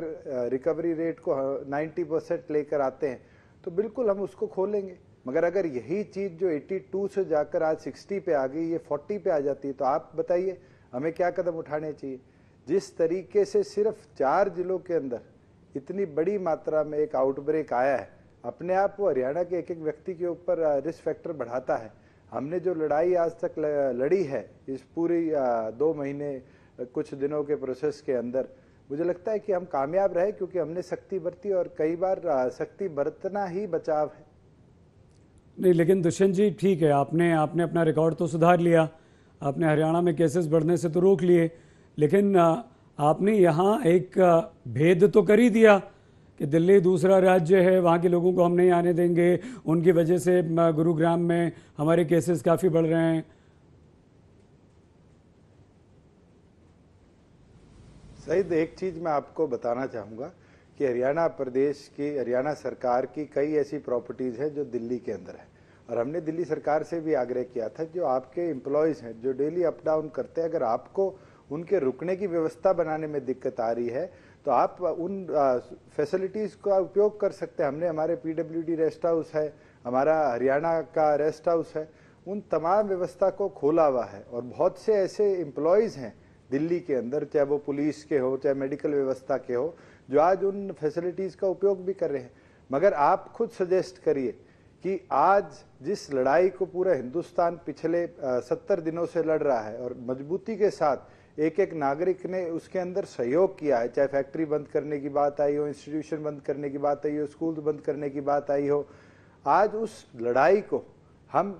रिकवरी रेट को 90 परसेंट लेकर आते हैं तो बिल्कुल हम उसको खोलेंगे मगर अगर यही चीज़ जो 82 से जाकर आज 60 पे आ गई ये 40 पे आ जाती है तो आप बताइए हमें क्या कदम उठाने चाहिए जिस तरीके से सिर्फ चार जिलों के अंदर इतनी बड़ी मात्रा में एक आउटब्रेक आया है अपने आप वो हरियाणा के एक एक व्यक्ति के ऊपर रिस्क फैक्टर बढ़ाता है हमने जो लड़ाई आज तक लड़ी है इस पूरी दो महीने कुछ दिनों के प्रोसेस के अंदर मुझे लगता है कि हम कामयाब रहे क्योंकि हमने शक्ति बरती और कई बार शक्ति बरतना ही बचाव है नहीं लेकिन दुष्यंत जी ठीक है आपने आपने अपना रिकॉर्ड तो सुधार लिया आपने हरियाणा में केसेस बढ़ने से तो रोक लिए लेकिन आपने यहाँ एक भेद तो कर ही दिया कि दिल्ली दूसरा राज्य है वहाँ के लोगों को हम नहीं आने देंगे उनकी वजह से गुरुग्राम में हमारे केसेस काफ़ी बढ़ रहे हैं सईद एक चीज़ मैं आपको बताना चाहूँगा कि हरियाणा प्रदेश की हरियाणा सरकार की कई ऐसी प्रॉपर्टीज़ हैं जो दिल्ली के अंदर है और हमने दिल्ली सरकार से भी आग्रह किया था जो आपके एम्प्लॉयज़ हैं जो डेली अप डाउन करते हैं अगर आपको उनके रुकने की व्यवस्था बनाने में दिक्कत आ रही है तो आप उन फैसिलिटीज़ का उपयोग कर सकते हैं हमने हमारे पीडब्ल्यूडी रेस्ट हाउस है हमारा हरियाणा का रेस्ट हाउस है उन तमाम व्यवस्था को खोला हुआ है और बहुत से ऐसे एम्प्लॉयज़ हैं दिल्ली के अंदर चाहे वो पुलिस के हो चाहे मेडिकल व्यवस्था के हो जो आज उन फैसिलिटीज़ का उपयोग भी कर रहे हैं मगर आप खुद सजेस्ट करिए कि आज जिस लड़ाई को पूरा हिंदुस्तान पिछले सत्तर दिनों से लड़ रहा है और मजबूती के साथ एक एक नागरिक ने उसके अंदर सहयोग किया है चाहे फैक्ट्री बंद करने की बात आई हो इंस्टीट्यूशन बंद करने की बात आई हो स्कूल बंद करने की बात आई हो आज उस लड़ाई को हम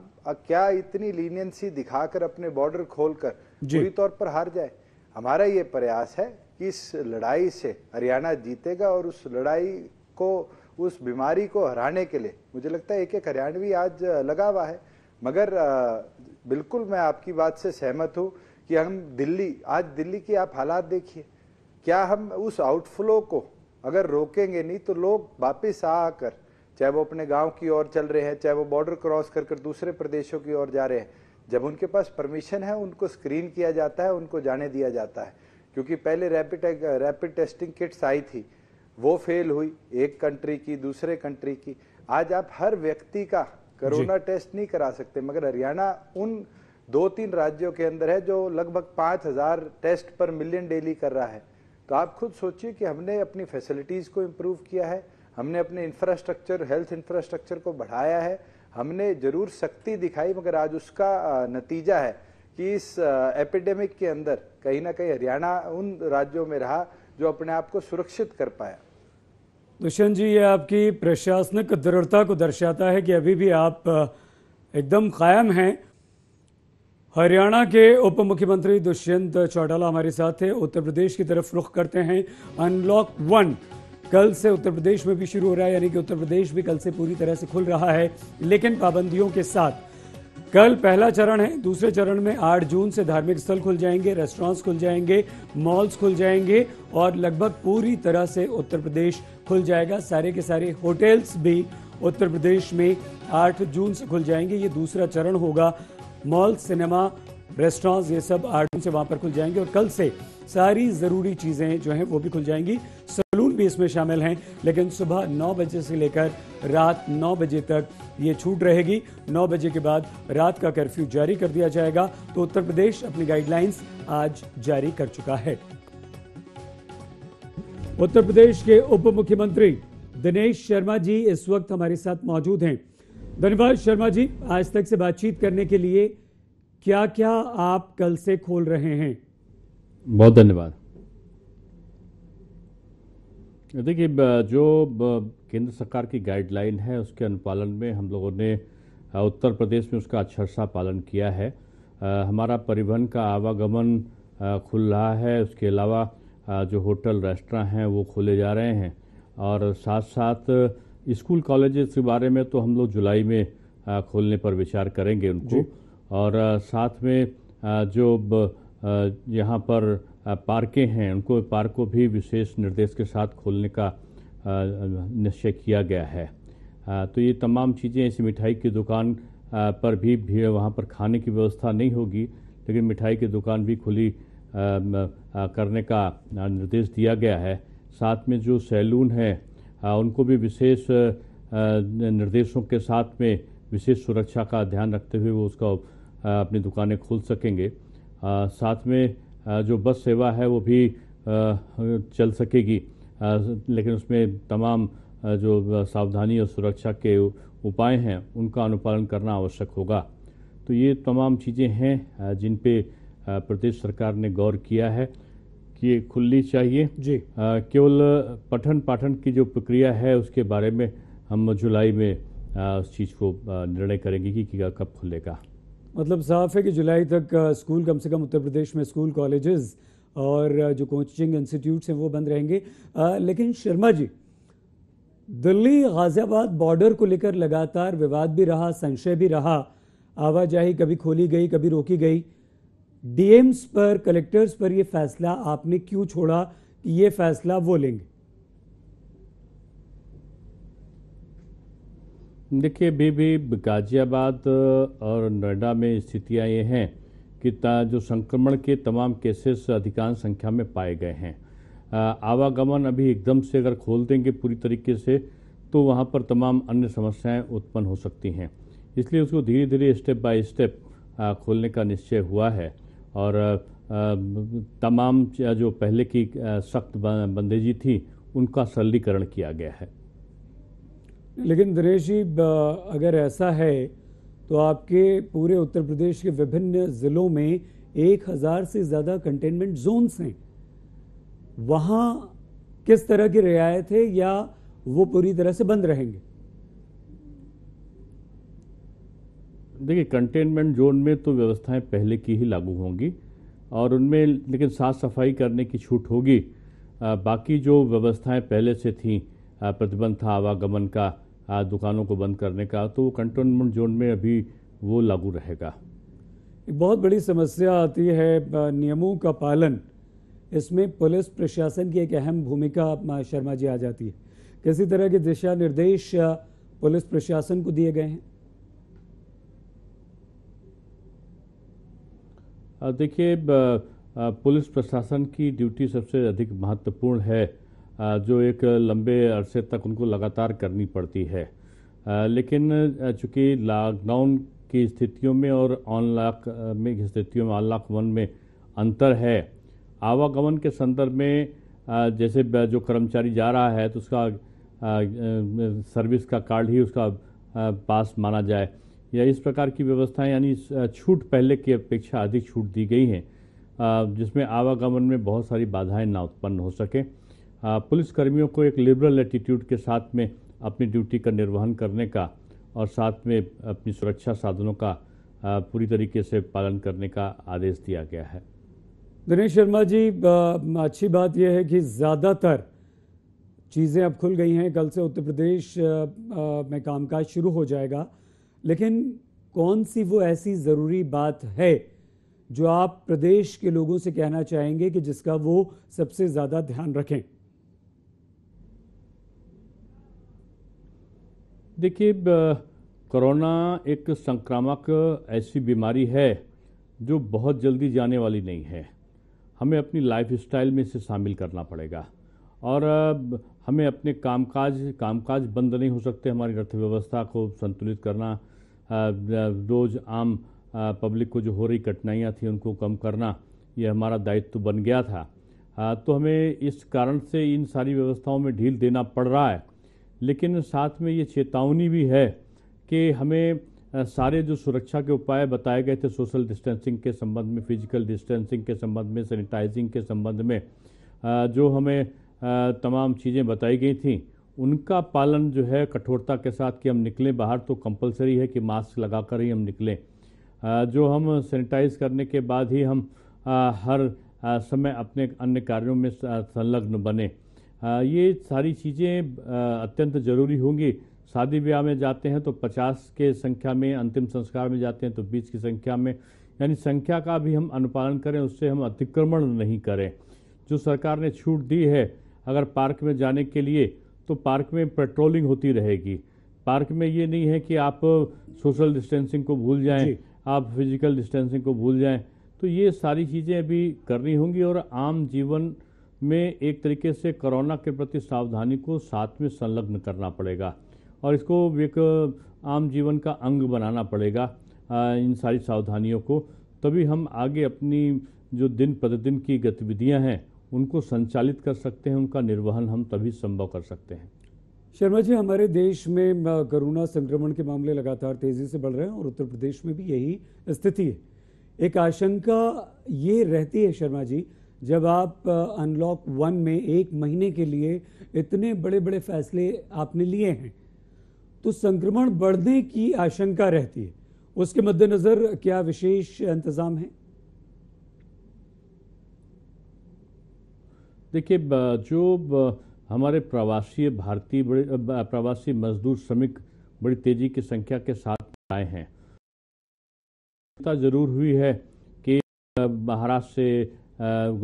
क्या इतनी लीनियंसी दिखाकर अपने बॉर्डर खोलकर पूरी तौर पर हार जाए हमारा ये प्रयास है कि इस लड़ाई से हरियाणा जीतेगा और उस लड़ाई को उस बीमारी को हराने के लिए मुझे लगता है एक एक हरियाणवी आज लगा हुआ है मगर बिल्कुल मैं आपकी बात से सहमत हूँ कि हम दिल्ली आज दिल्ली की आप हालात देखिए क्या हम उस आउटफ्लो को अगर रोकेंगे नहीं तो लोग वापस आकर चाहे वो अपने गांव की ओर चल रहे हैं चाहे वो बॉर्डर क्रॉस कर कर दूसरे प्रदेशों की ओर जा रहे हैं जब उनके पास परमिशन है उनको स्क्रीन किया जाता है उनको जाने दिया जाता है क्योंकि पहले रैपिड रैपिड टेस्टिंग किट्स आई थी वो फेल हुई एक कंट्री की दूसरे कंट्री की आज आप हर व्यक्ति का कोरोना टेस्ट नहीं करा सकते मगर हरियाणा उन दो तीन राज्यों के अंदर है जो लगभग पाँच हज़ार टेस्ट पर मिलियन डेली कर रहा है तो आप खुद सोचिए कि हमने अपनी फैसिलिटीज़ को इम्प्रूव किया है हमने अपने इंफ्रास्ट्रक्चर हेल्थ इंफ्रास्ट्रक्चर को बढ़ाया है हमने ज़रूर शक्ति दिखाई मगर आज उसका नतीजा है कि इस एपिडेमिक के अंदर कहीं ना कहीं हरियाणा उन राज्यों में रहा जो अपने आप को सुरक्षित कर पाया दुष्यंत जी ये आपकी प्रशासनिक दृढ़ता को दर्शाता है कि अभी भी आप एकदम कायम हैं हरियाणा के उप मुख्यमंत्री दुष्यंत चौटाला हमारे साथ थे उत्तर प्रदेश की तरफ रुख करते हैं अनलॉक वन कल से उत्तर प्रदेश में भी शुरू हो रहा है यानी कि उत्तर प्रदेश भी कल से पूरी तरह से खुल रहा है लेकिन पाबंदियों के साथ कल पहला चरण है दूसरे चरण में 8 जून से धार्मिक स्थल खुल जाएंगे रेस्टोरेंट्स खुल जाएंगे मॉल्स खुल जाएंगे और लगभग पूरी तरह से उत्तर प्रदेश खुल जाएगा सारे के सारे होटल्स भी उत्तर प्रदेश में 8 जून से खुल जाएंगे ये दूसरा चरण होगा मॉल सिनेमा रेस्टोरेंट्स ये सब आठ से वहाँ पर खुल जाएंगे और कल से सारी ज़रूरी चीज़ें जो हैं वो भी खुल जाएंगी सलून भी इसमें शामिल हैं लेकिन सुबह नौ बजे से लेकर रात नौ बजे तक ये छूट रहेगी नौ बजे के बाद रात का कर्फ्यू जारी कर दिया जाएगा तो उत्तर प्रदेश अपनी गाइडलाइंस आज जारी कर चुका है उत्तर प्रदेश के उप मुख्यमंत्री दिनेश शर्मा जी इस वक्त हमारे साथ मौजूद हैं धन्यवाद शर्मा जी आज तक से बातचीत करने के लिए क्या क्या आप कल से खोल रहे हैं बहुत धन्यवाद देखिए जो केंद्र सरकार की गाइडलाइन है उसके अनुपालन में हम लोगों ने उत्तर प्रदेश में उसका अच्छा सा पालन किया है हमारा परिवहन का आवागमन खुल रहा है उसके अलावा जो होटल रेस्टोरेंट हैं वो खोले जा रहे हैं और साथ साथ स्कूल कॉलेजेस के बारे में तो हम लोग जुलाई में खोलने पर विचार करेंगे उनको और साथ में जो यहाँ पर पार्के हैं उनको पार्क को भी विशेष निर्देश के साथ खोलने का निश्चय किया गया है तो ये तमाम चीज़ें इस मिठाई की दुकान पर भी भीड़ वहाँ पर खाने की व्यवस्था नहीं होगी लेकिन मिठाई की दुकान भी खुली करने का निर्देश दिया गया है साथ में जो सैलून है उनको भी विशेष निर्देशों के साथ में विशेष सुरक्षा का ध्यान रखते हुए वो उसका अपनी दुकानें खोल सकेंगे साथ में जो बस सेवा है वो भी चल सकेगी लेकिन उसमें तमाम जो सावधानी और सुरक्षा के उपाय हैं उनका अनुपालन करना आवश्यक होगा तो ये तमाम चीज़ें हैं जिन पे प्रदेश सरकार ने गौर किया है की खुलनी चाहिए जी केवल पठन पाठन की जो प्रक्रिया है उसके बारे में हम जुलाई में आ, उस चीज़ को निर्णय करेंगे कि, कब खुलेगा मतलब साफ है कि जुलाई तक स्कूल कम से कम उत्तर प्रदेश में स्कूल कॉलेजेस और जो कोचिंग इंस्टीट्यूट्स हैं वो बंद रहेंगे आ, लेकिन शर्मा जी दिल्ली गाजियाबाद बॉर्डर को लेकर लगातार विवाद भी रहा संशय भी रहा आवाजाही कभी खोली गई कभी रोकी गई डीएम्स पर कलेक्टर्स पर यह फैसला आपने क्यों छोड़ा कि ये फैसला वो लेंगे देखिए अभी भी गाजियाबाद और नोएडा में स्थितियां ये हैं कि जो संक्रमण के तमाम केसेस अधिकांश संख्या में पाए गए हैं आवागमन अभी एकदम से अगर खोल देंगे पूरी तरीके से तो वहाँ पर तमाम अन्य समस्याएं उत्पन्न हो सकती हैं इसलिए उसको धीरे धीरे स्टेप बाय स्टेप खोलने का निश्चय हुआ है और तमाम जो पहले की सख्त बंदेजी थी उनका सरलीकरण किया गया है लेकिन दिनेश जी अगर ऐसा है तो आपके पूरे उत्तर प्रदेश के विभिन्न ज़िलों में एक हज़ार से ज़्यादा कंटेनमेंट जोन्स हैं वहाँ किस तरह की रियायत है या वो पूरी तरह से बंद रहेंगे देखिए कंटेनमेंट जोन में तो व्यवस्थाएं पहले की ही लागू होंगी और उनमें लेकिन साफ सफाई करने की छूट होगी बाकी जो व्यवस्थाएं पहले से थी प्रतिबंध था आवागमन का दुकानों को बंद करने का तो वो कंटेनमेंट जोन में अभी वो लागू रहेगा एक बहुत बड़ी समस्या आती है नियमों का पालन इसमें पुलिस प्रशासन की एक अहम भूमिका शर्मा जी आ जाती है किसी तरह के दिशा निर्देश पुलिस प्रशासन को दिए गए हैं देखिए पुलिस प्रशासन की ड्यूटी सबसे अधिक महत्वपूर्ण है जो एक लंबे अरसे तक उनको लगातार करनी पड़ती है लेकिन चूंकि लॉकडाउन की स्थितियों में और ऑनलाक में स्थितियों में ऑनलाक वन में अंतर है आवागमन के संदर्भ में जैसे जो कर्मचारी जा रहा है तो उसका सर्विस का कार्ड ही उसका पास माना जाए या इस प्रकार की व्यवस्थाएं यानी छूट पहले की अपेक्षा अधिक छूट दी गई है जिसमें आवागमन में बहुत सारी बाधाएं ना उत्पन्न हो सके पुलिसकर्मियों को एक लिबरल एटीट्यूड के साथ में अपनी ड्यूटी का निर्वहन करने का और साथ में अपनी सुरक्षा साधनों का पूरी तरीके से पालन करने का आदेश दिया गया है दिनेश शर्मा जी अच्छी बात यह है कि ज़्यादातर चीज़ें अब खुल गई हैं कल से उत्तर प्रदेश में कामकाज शुरू हो जाएगा लेकिन कौन सी वो ऐसी ज़रूरी बात है जो आप प्रदेश के लोगों से कहना चाहेंगे कि जिसका वो सबसे ज़्यादा ध्यान रखें देखिए कोरोना एक संक्रामक ऐसी बीमारी है जो बहुत जल्दी जाने वाली नहीं है हमें अपनी लाइफ स्टाइल में इसे शामिल करना पड़ेगा और हमें अपने कामकाज कामकाज बंद नहीं हो सकते हमारी अर्थव्यवस्था को संतुलित करना रोज़ आम पब्लिक को जो हो रही कठिनाइयाँ थी उनको कम करना ये हमारा दायित्व बन गया था तो हमें इस कारण से इन सारी व्यवस्थाओं में ढील देना पड़ रहा है लेकिन साथ में ये चेतावनी भी है कि हमें सारे जो सुरक्षा के उपाय बताए गए थे सोशल डिस्टेंसिंग के संबंध में फिजिकल डिस्टेंसिंग के संबंध में सैनिटाइजिंग के संबंध में जो हमें तमाम चीज़ें बताई गई थी उनका पालन जो है कठोरता के साथ कि हम निकलें बाहर तो कंपलसरी है कि मास्क लगा कर ही हम निकलें जो हम सैनिटाइज करने के बाद ही हम हर समय अपने अन्य कार्यों में संलग्न बने ये सारी चीज़ें अत्यंत ज़रूरी होंगी शादी ब्याह में जाते हैं तो 50 के संख्या में अंतिम संस्कार में जाते हैं तो 20 की संख्या में यानी संख्या का भी हम अनुपालन करें उससे हम अतिक्रमण नहीं करें जो सरकार ने छूट दी है अगर पार्क में जाने के लिए तो पार्क में पेट्रोलिंग होती रहेगी पार्क में ये नहीं है कि आप सोशल डिस्टेंसिंग को भूल जाएं आप फिजिकल डिस्टेंसिंग को भूल जाएं तो ये सारी चीज़ें अभी करनी होंगी और आम जीवन में एक तरीके से कोरोना के प्रति सावधानी को साथ में संलग्न करना पड़ेगा और इसको एक आम जीवन का अंग बनाना पड़ेगा इन सारी सावधानियों को तभी हम आगे अपनी जो दिन प्रतिदिन की गतिविधियां हैं उनको संचालित कर सकते हैं उनका निर्वहन हम तभी संभव कर सकते हैं शर्मा जी हमारे देश में कोरोना संक्रमण के मामले लगातार तेजी से बढ़ रहे हैं और उत्तर प्रदेश में भी यही स्थिति है एक आशंका ये रहती है शर्मा जी जब आप अनलॉक वन में एक महीने के लिए इतने बड़े बड़े फैसले आपने लिए हैं तो संक्रमण बढ़ने की आशंका रहती है उसके मद्देनज़र क्या विशेष इंतज़ाम है देखिए जो हमारे प्रवासी भारतीय बड़े प्रवासी मजदूर श्रमिक बड़ी तेजी की संख्या के साथ आए हैं जरूर हुई है कि महाराष्ट्र से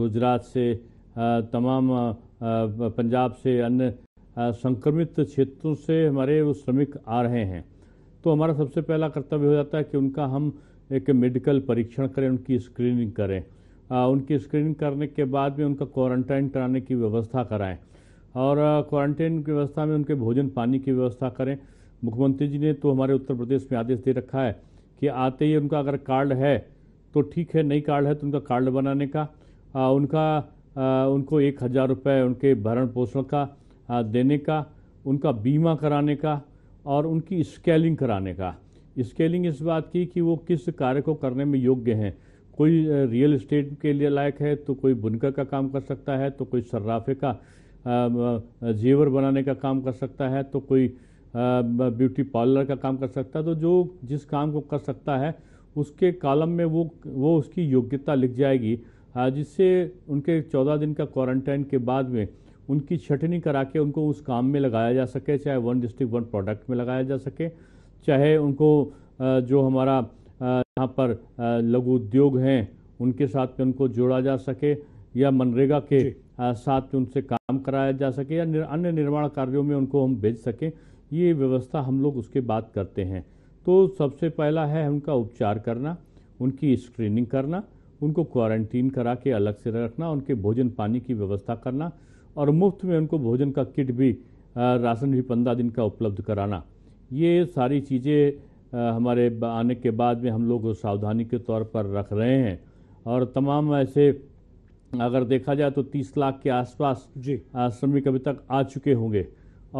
गुजरात से तमाम पंजाब से अन्य संक्रमित क्षेत्रों से हमारे वो श्रमिक आ रहे हैं तो हमारा सबसे पहला कर्तव्य हो जाता है कि उनका हम एक मेडिकल परीक्षण करें उनकी स्क्रीनिंग करें उनकी स्क्रीनिंग करने के बाद में उनका क्वारंटाइन कराने की व्यवस्था कराएं और क्वारंटाइन की व्यवस्था में उनके भोजन पानी की व्यवस्था करें मुख्यमंत्री जी ने तो हमारे उत्तर प्रदेश में आदेश दे रखा है कि आते ही उनका अगर कार्ड है तो ठीक है नई कार्ड है तो उनका कार्ड बनाने का आ, उनका आ, उनको एक हज़ार रुपये उनके भरण पोषण का आ, देने का उनका बीमा कराने का और उनकी स्केलिंग कराने का स्केलिंग इस बात की कि वो किस कार्य को करने में योग्य हैं कोई रियल इस्टेट के लिए लायक है तो कोई बुनकर का काम कर सकता है तो कोई सर्राफे का जेवर बनाने का काम कर सकता है तो कोई ब्यूटी पार्लर का काम कर सकता है तो जो जिस काम को कर सकता है उसके कालम में वो वो उसकी योग्यता लिख जाएगी जिससे उनके चौदह दिन का क्वारंटाइन के बाद में उनकी छटनी करा के उनको उस काम में लगाया जा सके चाहे वन डिस्ट्रिक्ट वन प्रोडक्ट में लगाया जा सके चाहे उनको जो हमारा यहाँ पर लघु उद्योग हैं उनके साथ में उनको जोड़ा जा सके या मनरेगा के साथ में उनसे काम कराया जा सके या निर, अन्य निर्माण कार्यों में उनको हम भेज सकें ये व्यवस्था हम लोग उसके बाद करते हैं तो सबसे पहला है उनका उपचार करना उनकी स्क्रीनिंग करना उनको क्वारंटीन करा के अलग से रखना उनके भोजन पानी की व्यवस्था करना और मुफ्त में उनको भोजन का किट भी राशन भी पंद्रह दिन का उपलब्ध कराना ये सारी चीज़ें हमारे आने के बाद में हम लोग सावधानी के तौर पर रख रहे हैं और तमाम ऐसे अगर देखा जाए तो तीस लाख के आसपास जी श्रमिक अभी तक आ चुके होंगे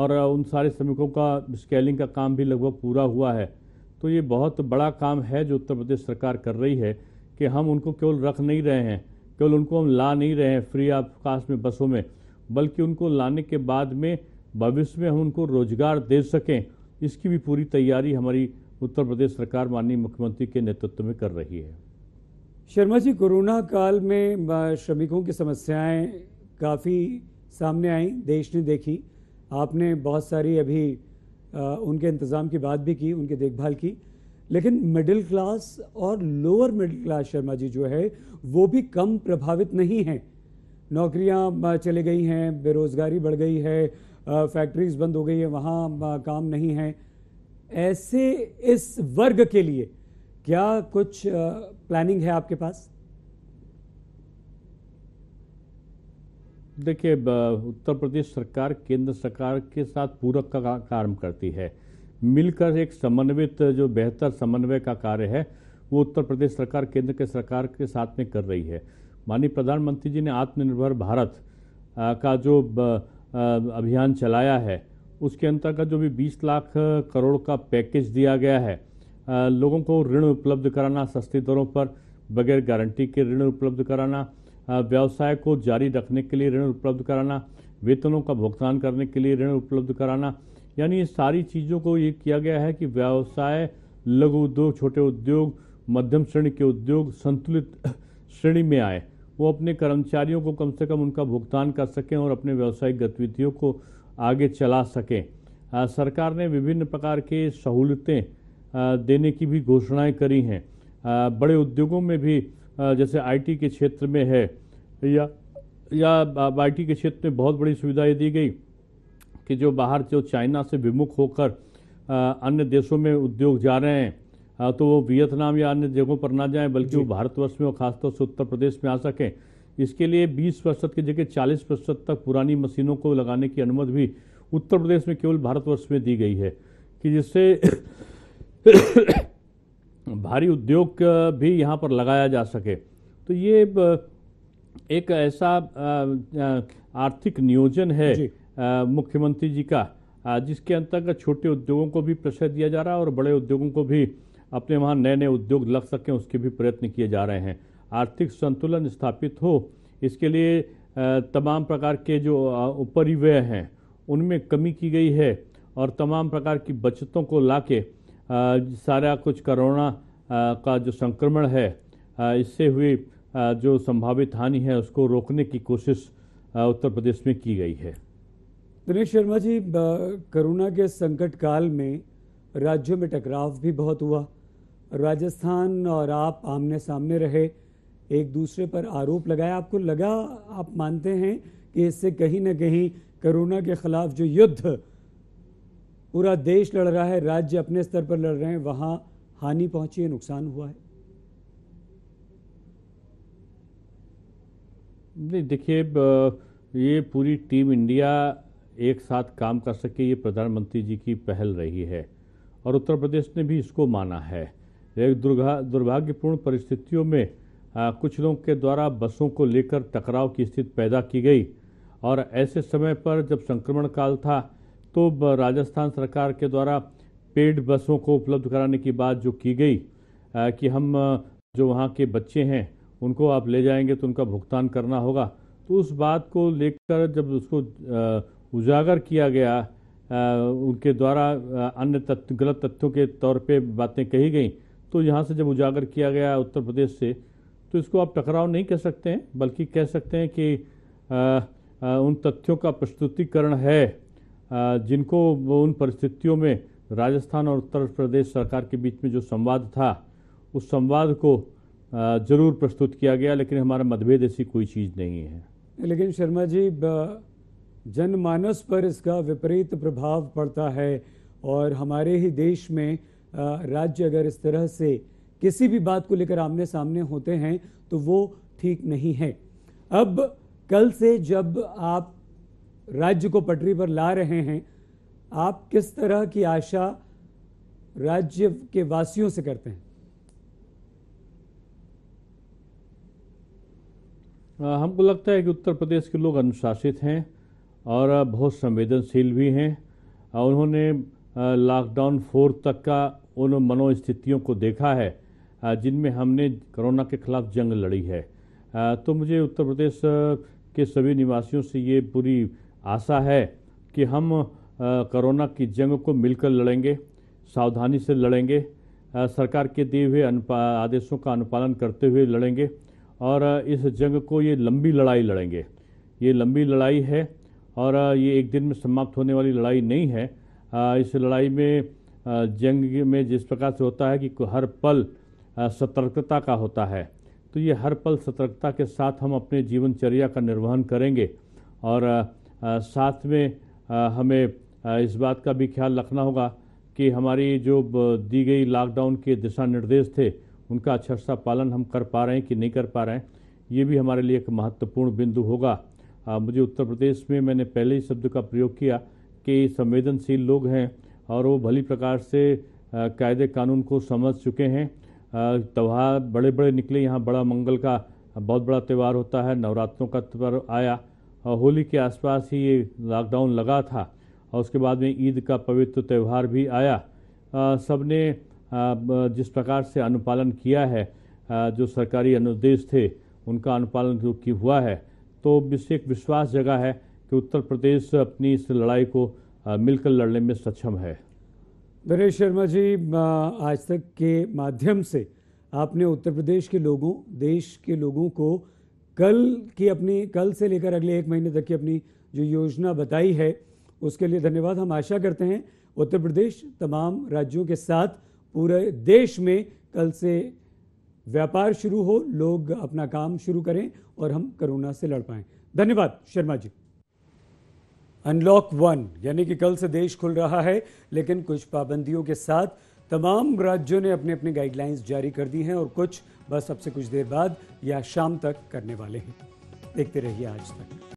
और उन सारे श्रमिकों का स्केलिंग का काम भी लगभग पूरा हुआ है तो ये बहुत बड़ा काम है जो उत्तर प्रदेश सरकार कर रही है कि हम उनको केवल रख नहीं रहे हैं केवल उनको हम ला नहीं रहे हैं फ्री ऑफ कास्ट में बसों में बल्कि उनको लाने के बाद में भविष्य में हम उनको रोज़गार दे सकें इसकी भी पूरी तैयारी हमारी उत्तर प्रदेश सरकार माननीय मुख्यमंत्री के नेतृत्व में कर रही है शर्मा जी कोरोना काल में श्रमिकों की समस्याएं काफ़ी सामने आई देश ने देखी आपने बहुत सारी अभी आ, उनके इंतज़ाम की बात भी की उनकी देखभाल की लेकिन मिडिल क्लास और lower middle class Sharma ji जो है वो भी कम प्रभावित नहीं हैं नौकरियां चले गई हैं बेरोज़गारी बढ़ गई है फैक्ट्रीज़ बंद हो गई है वहाँ काम नहीं है ऐसे इस वर्ग के लिए क्या कुछ प्लानिंग है आपके पास देखिए उत्तर प्रदेश सरकार केंद्र सरकार के साथ पूरक का काम करती है मिलकर एक समन्वित जो बेहतर समन्वय का कार्य है वो उत्तर प्रदेश सरकार केंद्र के सरकार के साथ में कर रही है माननीय प्रधानमंत्री जी ने आत्मनिर्भर भारत का जो अभियान चलाया है उसके अंतर्गत जो भी 20 लाख करोड़ का पैकेज दिया गया है लोगों को ऋण उपलब्ध कराना सस्ती दरों पर बगैर गारंटी के ऋण उपलब्ध कराना व्यवसाय को जारी रखने के लिए ऋण उपलब्ध कराना वेतनों का भुगतान करने के लिए ऋण उपलब्ध कराना यानी ये सारी चीज़ों को ये किया गया है कि व्यवसाय लघु उद्योग छोटे उद्योग मध्यम श्रेणी के उद्योग संतुलित श्रेणी में आए वो अपने कर्मचारियों को कम से कम उनका भुगतान कर सकें और अपने व्यावसायिक गतिविधियों को आगे चला सकें सरकार ने विभिन्न प्रकार के सहूलतें देने की भी घोषणाएं करी हैं बड़े उद्योगों में भी जैसे आईटी के क्षेत्र में है या या आईटी के क्षेत्र में बहुत बड़ी सुविधाएं दी गई कि जो बाहर जो चाइना से विमुख होकर अन्य देशों में उद्योग जा रहे हैं तो वो वियतनाम या अन्य जगहों पर ना जाएं बल्कि वो भारतवर्ष में और खासतौर से उत्तर प्रदेश में आ सकें इसके लिए 20 प्रतिशत की जगह 40 प्रतिशत तक पुरानी मशीनों को लगाने की अनुमति भी उत्तर प्रदेश में केवल भारतवर्ष में दी गई है कि जिससे भारी उद्योग भी यहाँ पर लगाया जा सके तो ये एक ऐसा आर्थिक नियोजन है मुख्यमंत्री जी का जिसके अंतर्गत छोटे उद्योगों को भी प्रशय दिया जा रहा है और बड़े उद्योगों को भी अपने वहाँ नए नए उद्योग लग सकें उसके भी प्रयत्न किए जा रहे हैं आर्थिक संतुलन स्थापित हो इसके लिए तमाम प्रकार के जो उपरिव्यय हैं उनमें कमी की गई है और तमाम प्रकार की बचतों को ला के सारा कुछ कोरोना का जो संक्रमण है इससे हुई जो संभावित हानि है उसको रोकने की कोशिश उत्तर प्रदेश में की गई है दिनेश शर्मा जी कोरोना के संकट काल में राज्यों में टकराव भी बहुत हुआ राजस्थान और आप आमने सामने रहे एक दूसरे पर आरोप लगाया आपको लगा आप मानते हैं कि इससे कहीं ना कहीं कोरोना के खिलाफ जो युद्ध पूरा देश लड़ रहा है राज्य अपने स्तर पर लड़ रहे हैं वहां हानि पहुंची है नुकसान हुआ है नहीं देखिए ये पूरी टीम इंडिया एक साथ काम कर सके ये प्रधानमंत्री जी की पहल रही है और उत्तर प्रदेश ने भी इसको माना है एक दुर्गा दुर्भाग्यपूर्ण परिस्थितियों में आ, कुछ लोगों के द्वारा बसों को लेकर टकराव की स्थिति पैदा की गई और ऐसे समय पर जब संक्रमण काल था तो राजस्थान सरकार के द्वारा पेड बसों को उपलब्ध कराने की बात जो की गई आ, कि हम जो वहाँ के बच्चे हैं उनको आप ले जाएंगे तो उनका भुगतान करना होगा तो उस बात को लेकर जब उसको उजागर किया गया उनके द्वारा अन्य तथ्य गलत तथ्यों के तौर पे बातें कही गई तो यहाँ से जब उजागर किया गया उत्तर प्रदेश से तो इसको आप टकराव नहीं कह सकते हैं बल्कि कह सकते हैं कि आ, आ, उन तथ्यों का प्रस्तुतिकरण है आ, जिनको उन परिस्थितियों में राजस्थान और उत्तर प्रदेश सरकार के बीच में जो संवाद था उस संवाद को जरूर प्रस्तुत किया गया लेकिन हमारा मतभेद ऐसी कोई चीज़ नहीं है लेकिन शर्मा जी जनमानस पर इसका विपरीत प्रभाव पड़ता है और हमारे ही देश में राज्य अगर इस तरह से किसी भी बात को लेकर आमने सामने होते हैं तो वो ठीक नहीं है अब कल से जब आप राज्य को पटरी पर ला रहे हैं आप किस तरह की आशा राज्य के वासियों से करते हैं हमको लगता है कि उत्तर प्रदेश के लोग अनुशासित हैं और बहुत संवेदनशील भी हैं उन्होंने लॉकडाउन फोर तक का उन मनोस्थितियों को देखा है जिनमें हमने कोरोना के खिलाफ जंग लड़ी है तो मुझे उत्तर प्रदेश के सभी निवासियों से ये पूरी आशा है कि हम कोरोना की जंग को मिलकर लड़ेंगे सावधानी से लड़ेंगे सरकार के दिए हुए आदेशों का अनुपालन करते हुए लड़ेंगे और इस जंग को ये लंबी लड़ाई लड़ेंगे ये लंबी लड़ाई है और ये एक दिन में समाप्त होने वाली लड़ाई नहीं है इस लड़ाई में जंग में जिस प्रकार से होता है कि हर पल सतर्कता का होता है तो ये हर पल सतर्कता के साथ हम अपने जीवनचर्या का निर्वहन करेंगे और साथ में हमें इस बात का भी ख्याल रखना होगा कि हमारी जो दी गई लॉकडाउन के दिशा निर्देश थे उनका अक्षर अच्छा सा पालन हम कर पा रहे हैं कि नहीं कर पा रहे हैं ये भी हमारे लिए एक महत्वपूर्ण बिंदु होगा मुझे उत्तर प्रदेश में मैंने पहले ही शब्द का प्रयोग किया कि संवेदनशील लोग हैं और वो भली प्रकार से कायदे कानून को समझ चुके हैं त्यौहार बड़े बड़े निकले यहाँ बड़ा मंगल का बहुत बड़ा त्यौहार होता है नवरात्रों का त्यौहार आया और होली के आसपास ही ये लॉकडाउन लगा था और उसके बाद में ईद का पवित्र त्यौहार भी आया सब ने जिस प्रकार से अनुपालन किया है जो सरकारी अनुदेश थे उनका अनुपालन जो कि हुआ है तो इससे एक विश्वास जगह है कि उत्तर प्रदेश अपनी इस लड़ाई को मिलकर लड़ने में सक्षम है नरेश शर्मा जी आज तक के माध्यम से आपने उत्तर प्रदेश के लोगों देश के लोगों को कल की अपनी कल से लेकर अगले एक महीने तक की अपनी जो योजना बताई है उसके लिए धन्यवाद हम आशा करते हैं उत्तर प्रदेश तमाम राज्यों के साथ पूरे देश में कल से व्यापार शुरू हो लोग अपना काम शुरू करें और हम कोरोना से लड़ पाएँ धन्यवाद शर्मा जी अनलॉक वन यानी कि कल से देश खुल रहा है लेकिन कुछ पाबंदियों के साथ तमाम राज्यों ने अपने अपने गाइडलाइंस जारी कर दी हैं और कुछ बस अब से कुछ देर बाद या शाम तक करने वाले हैं देखते रहिए आज तक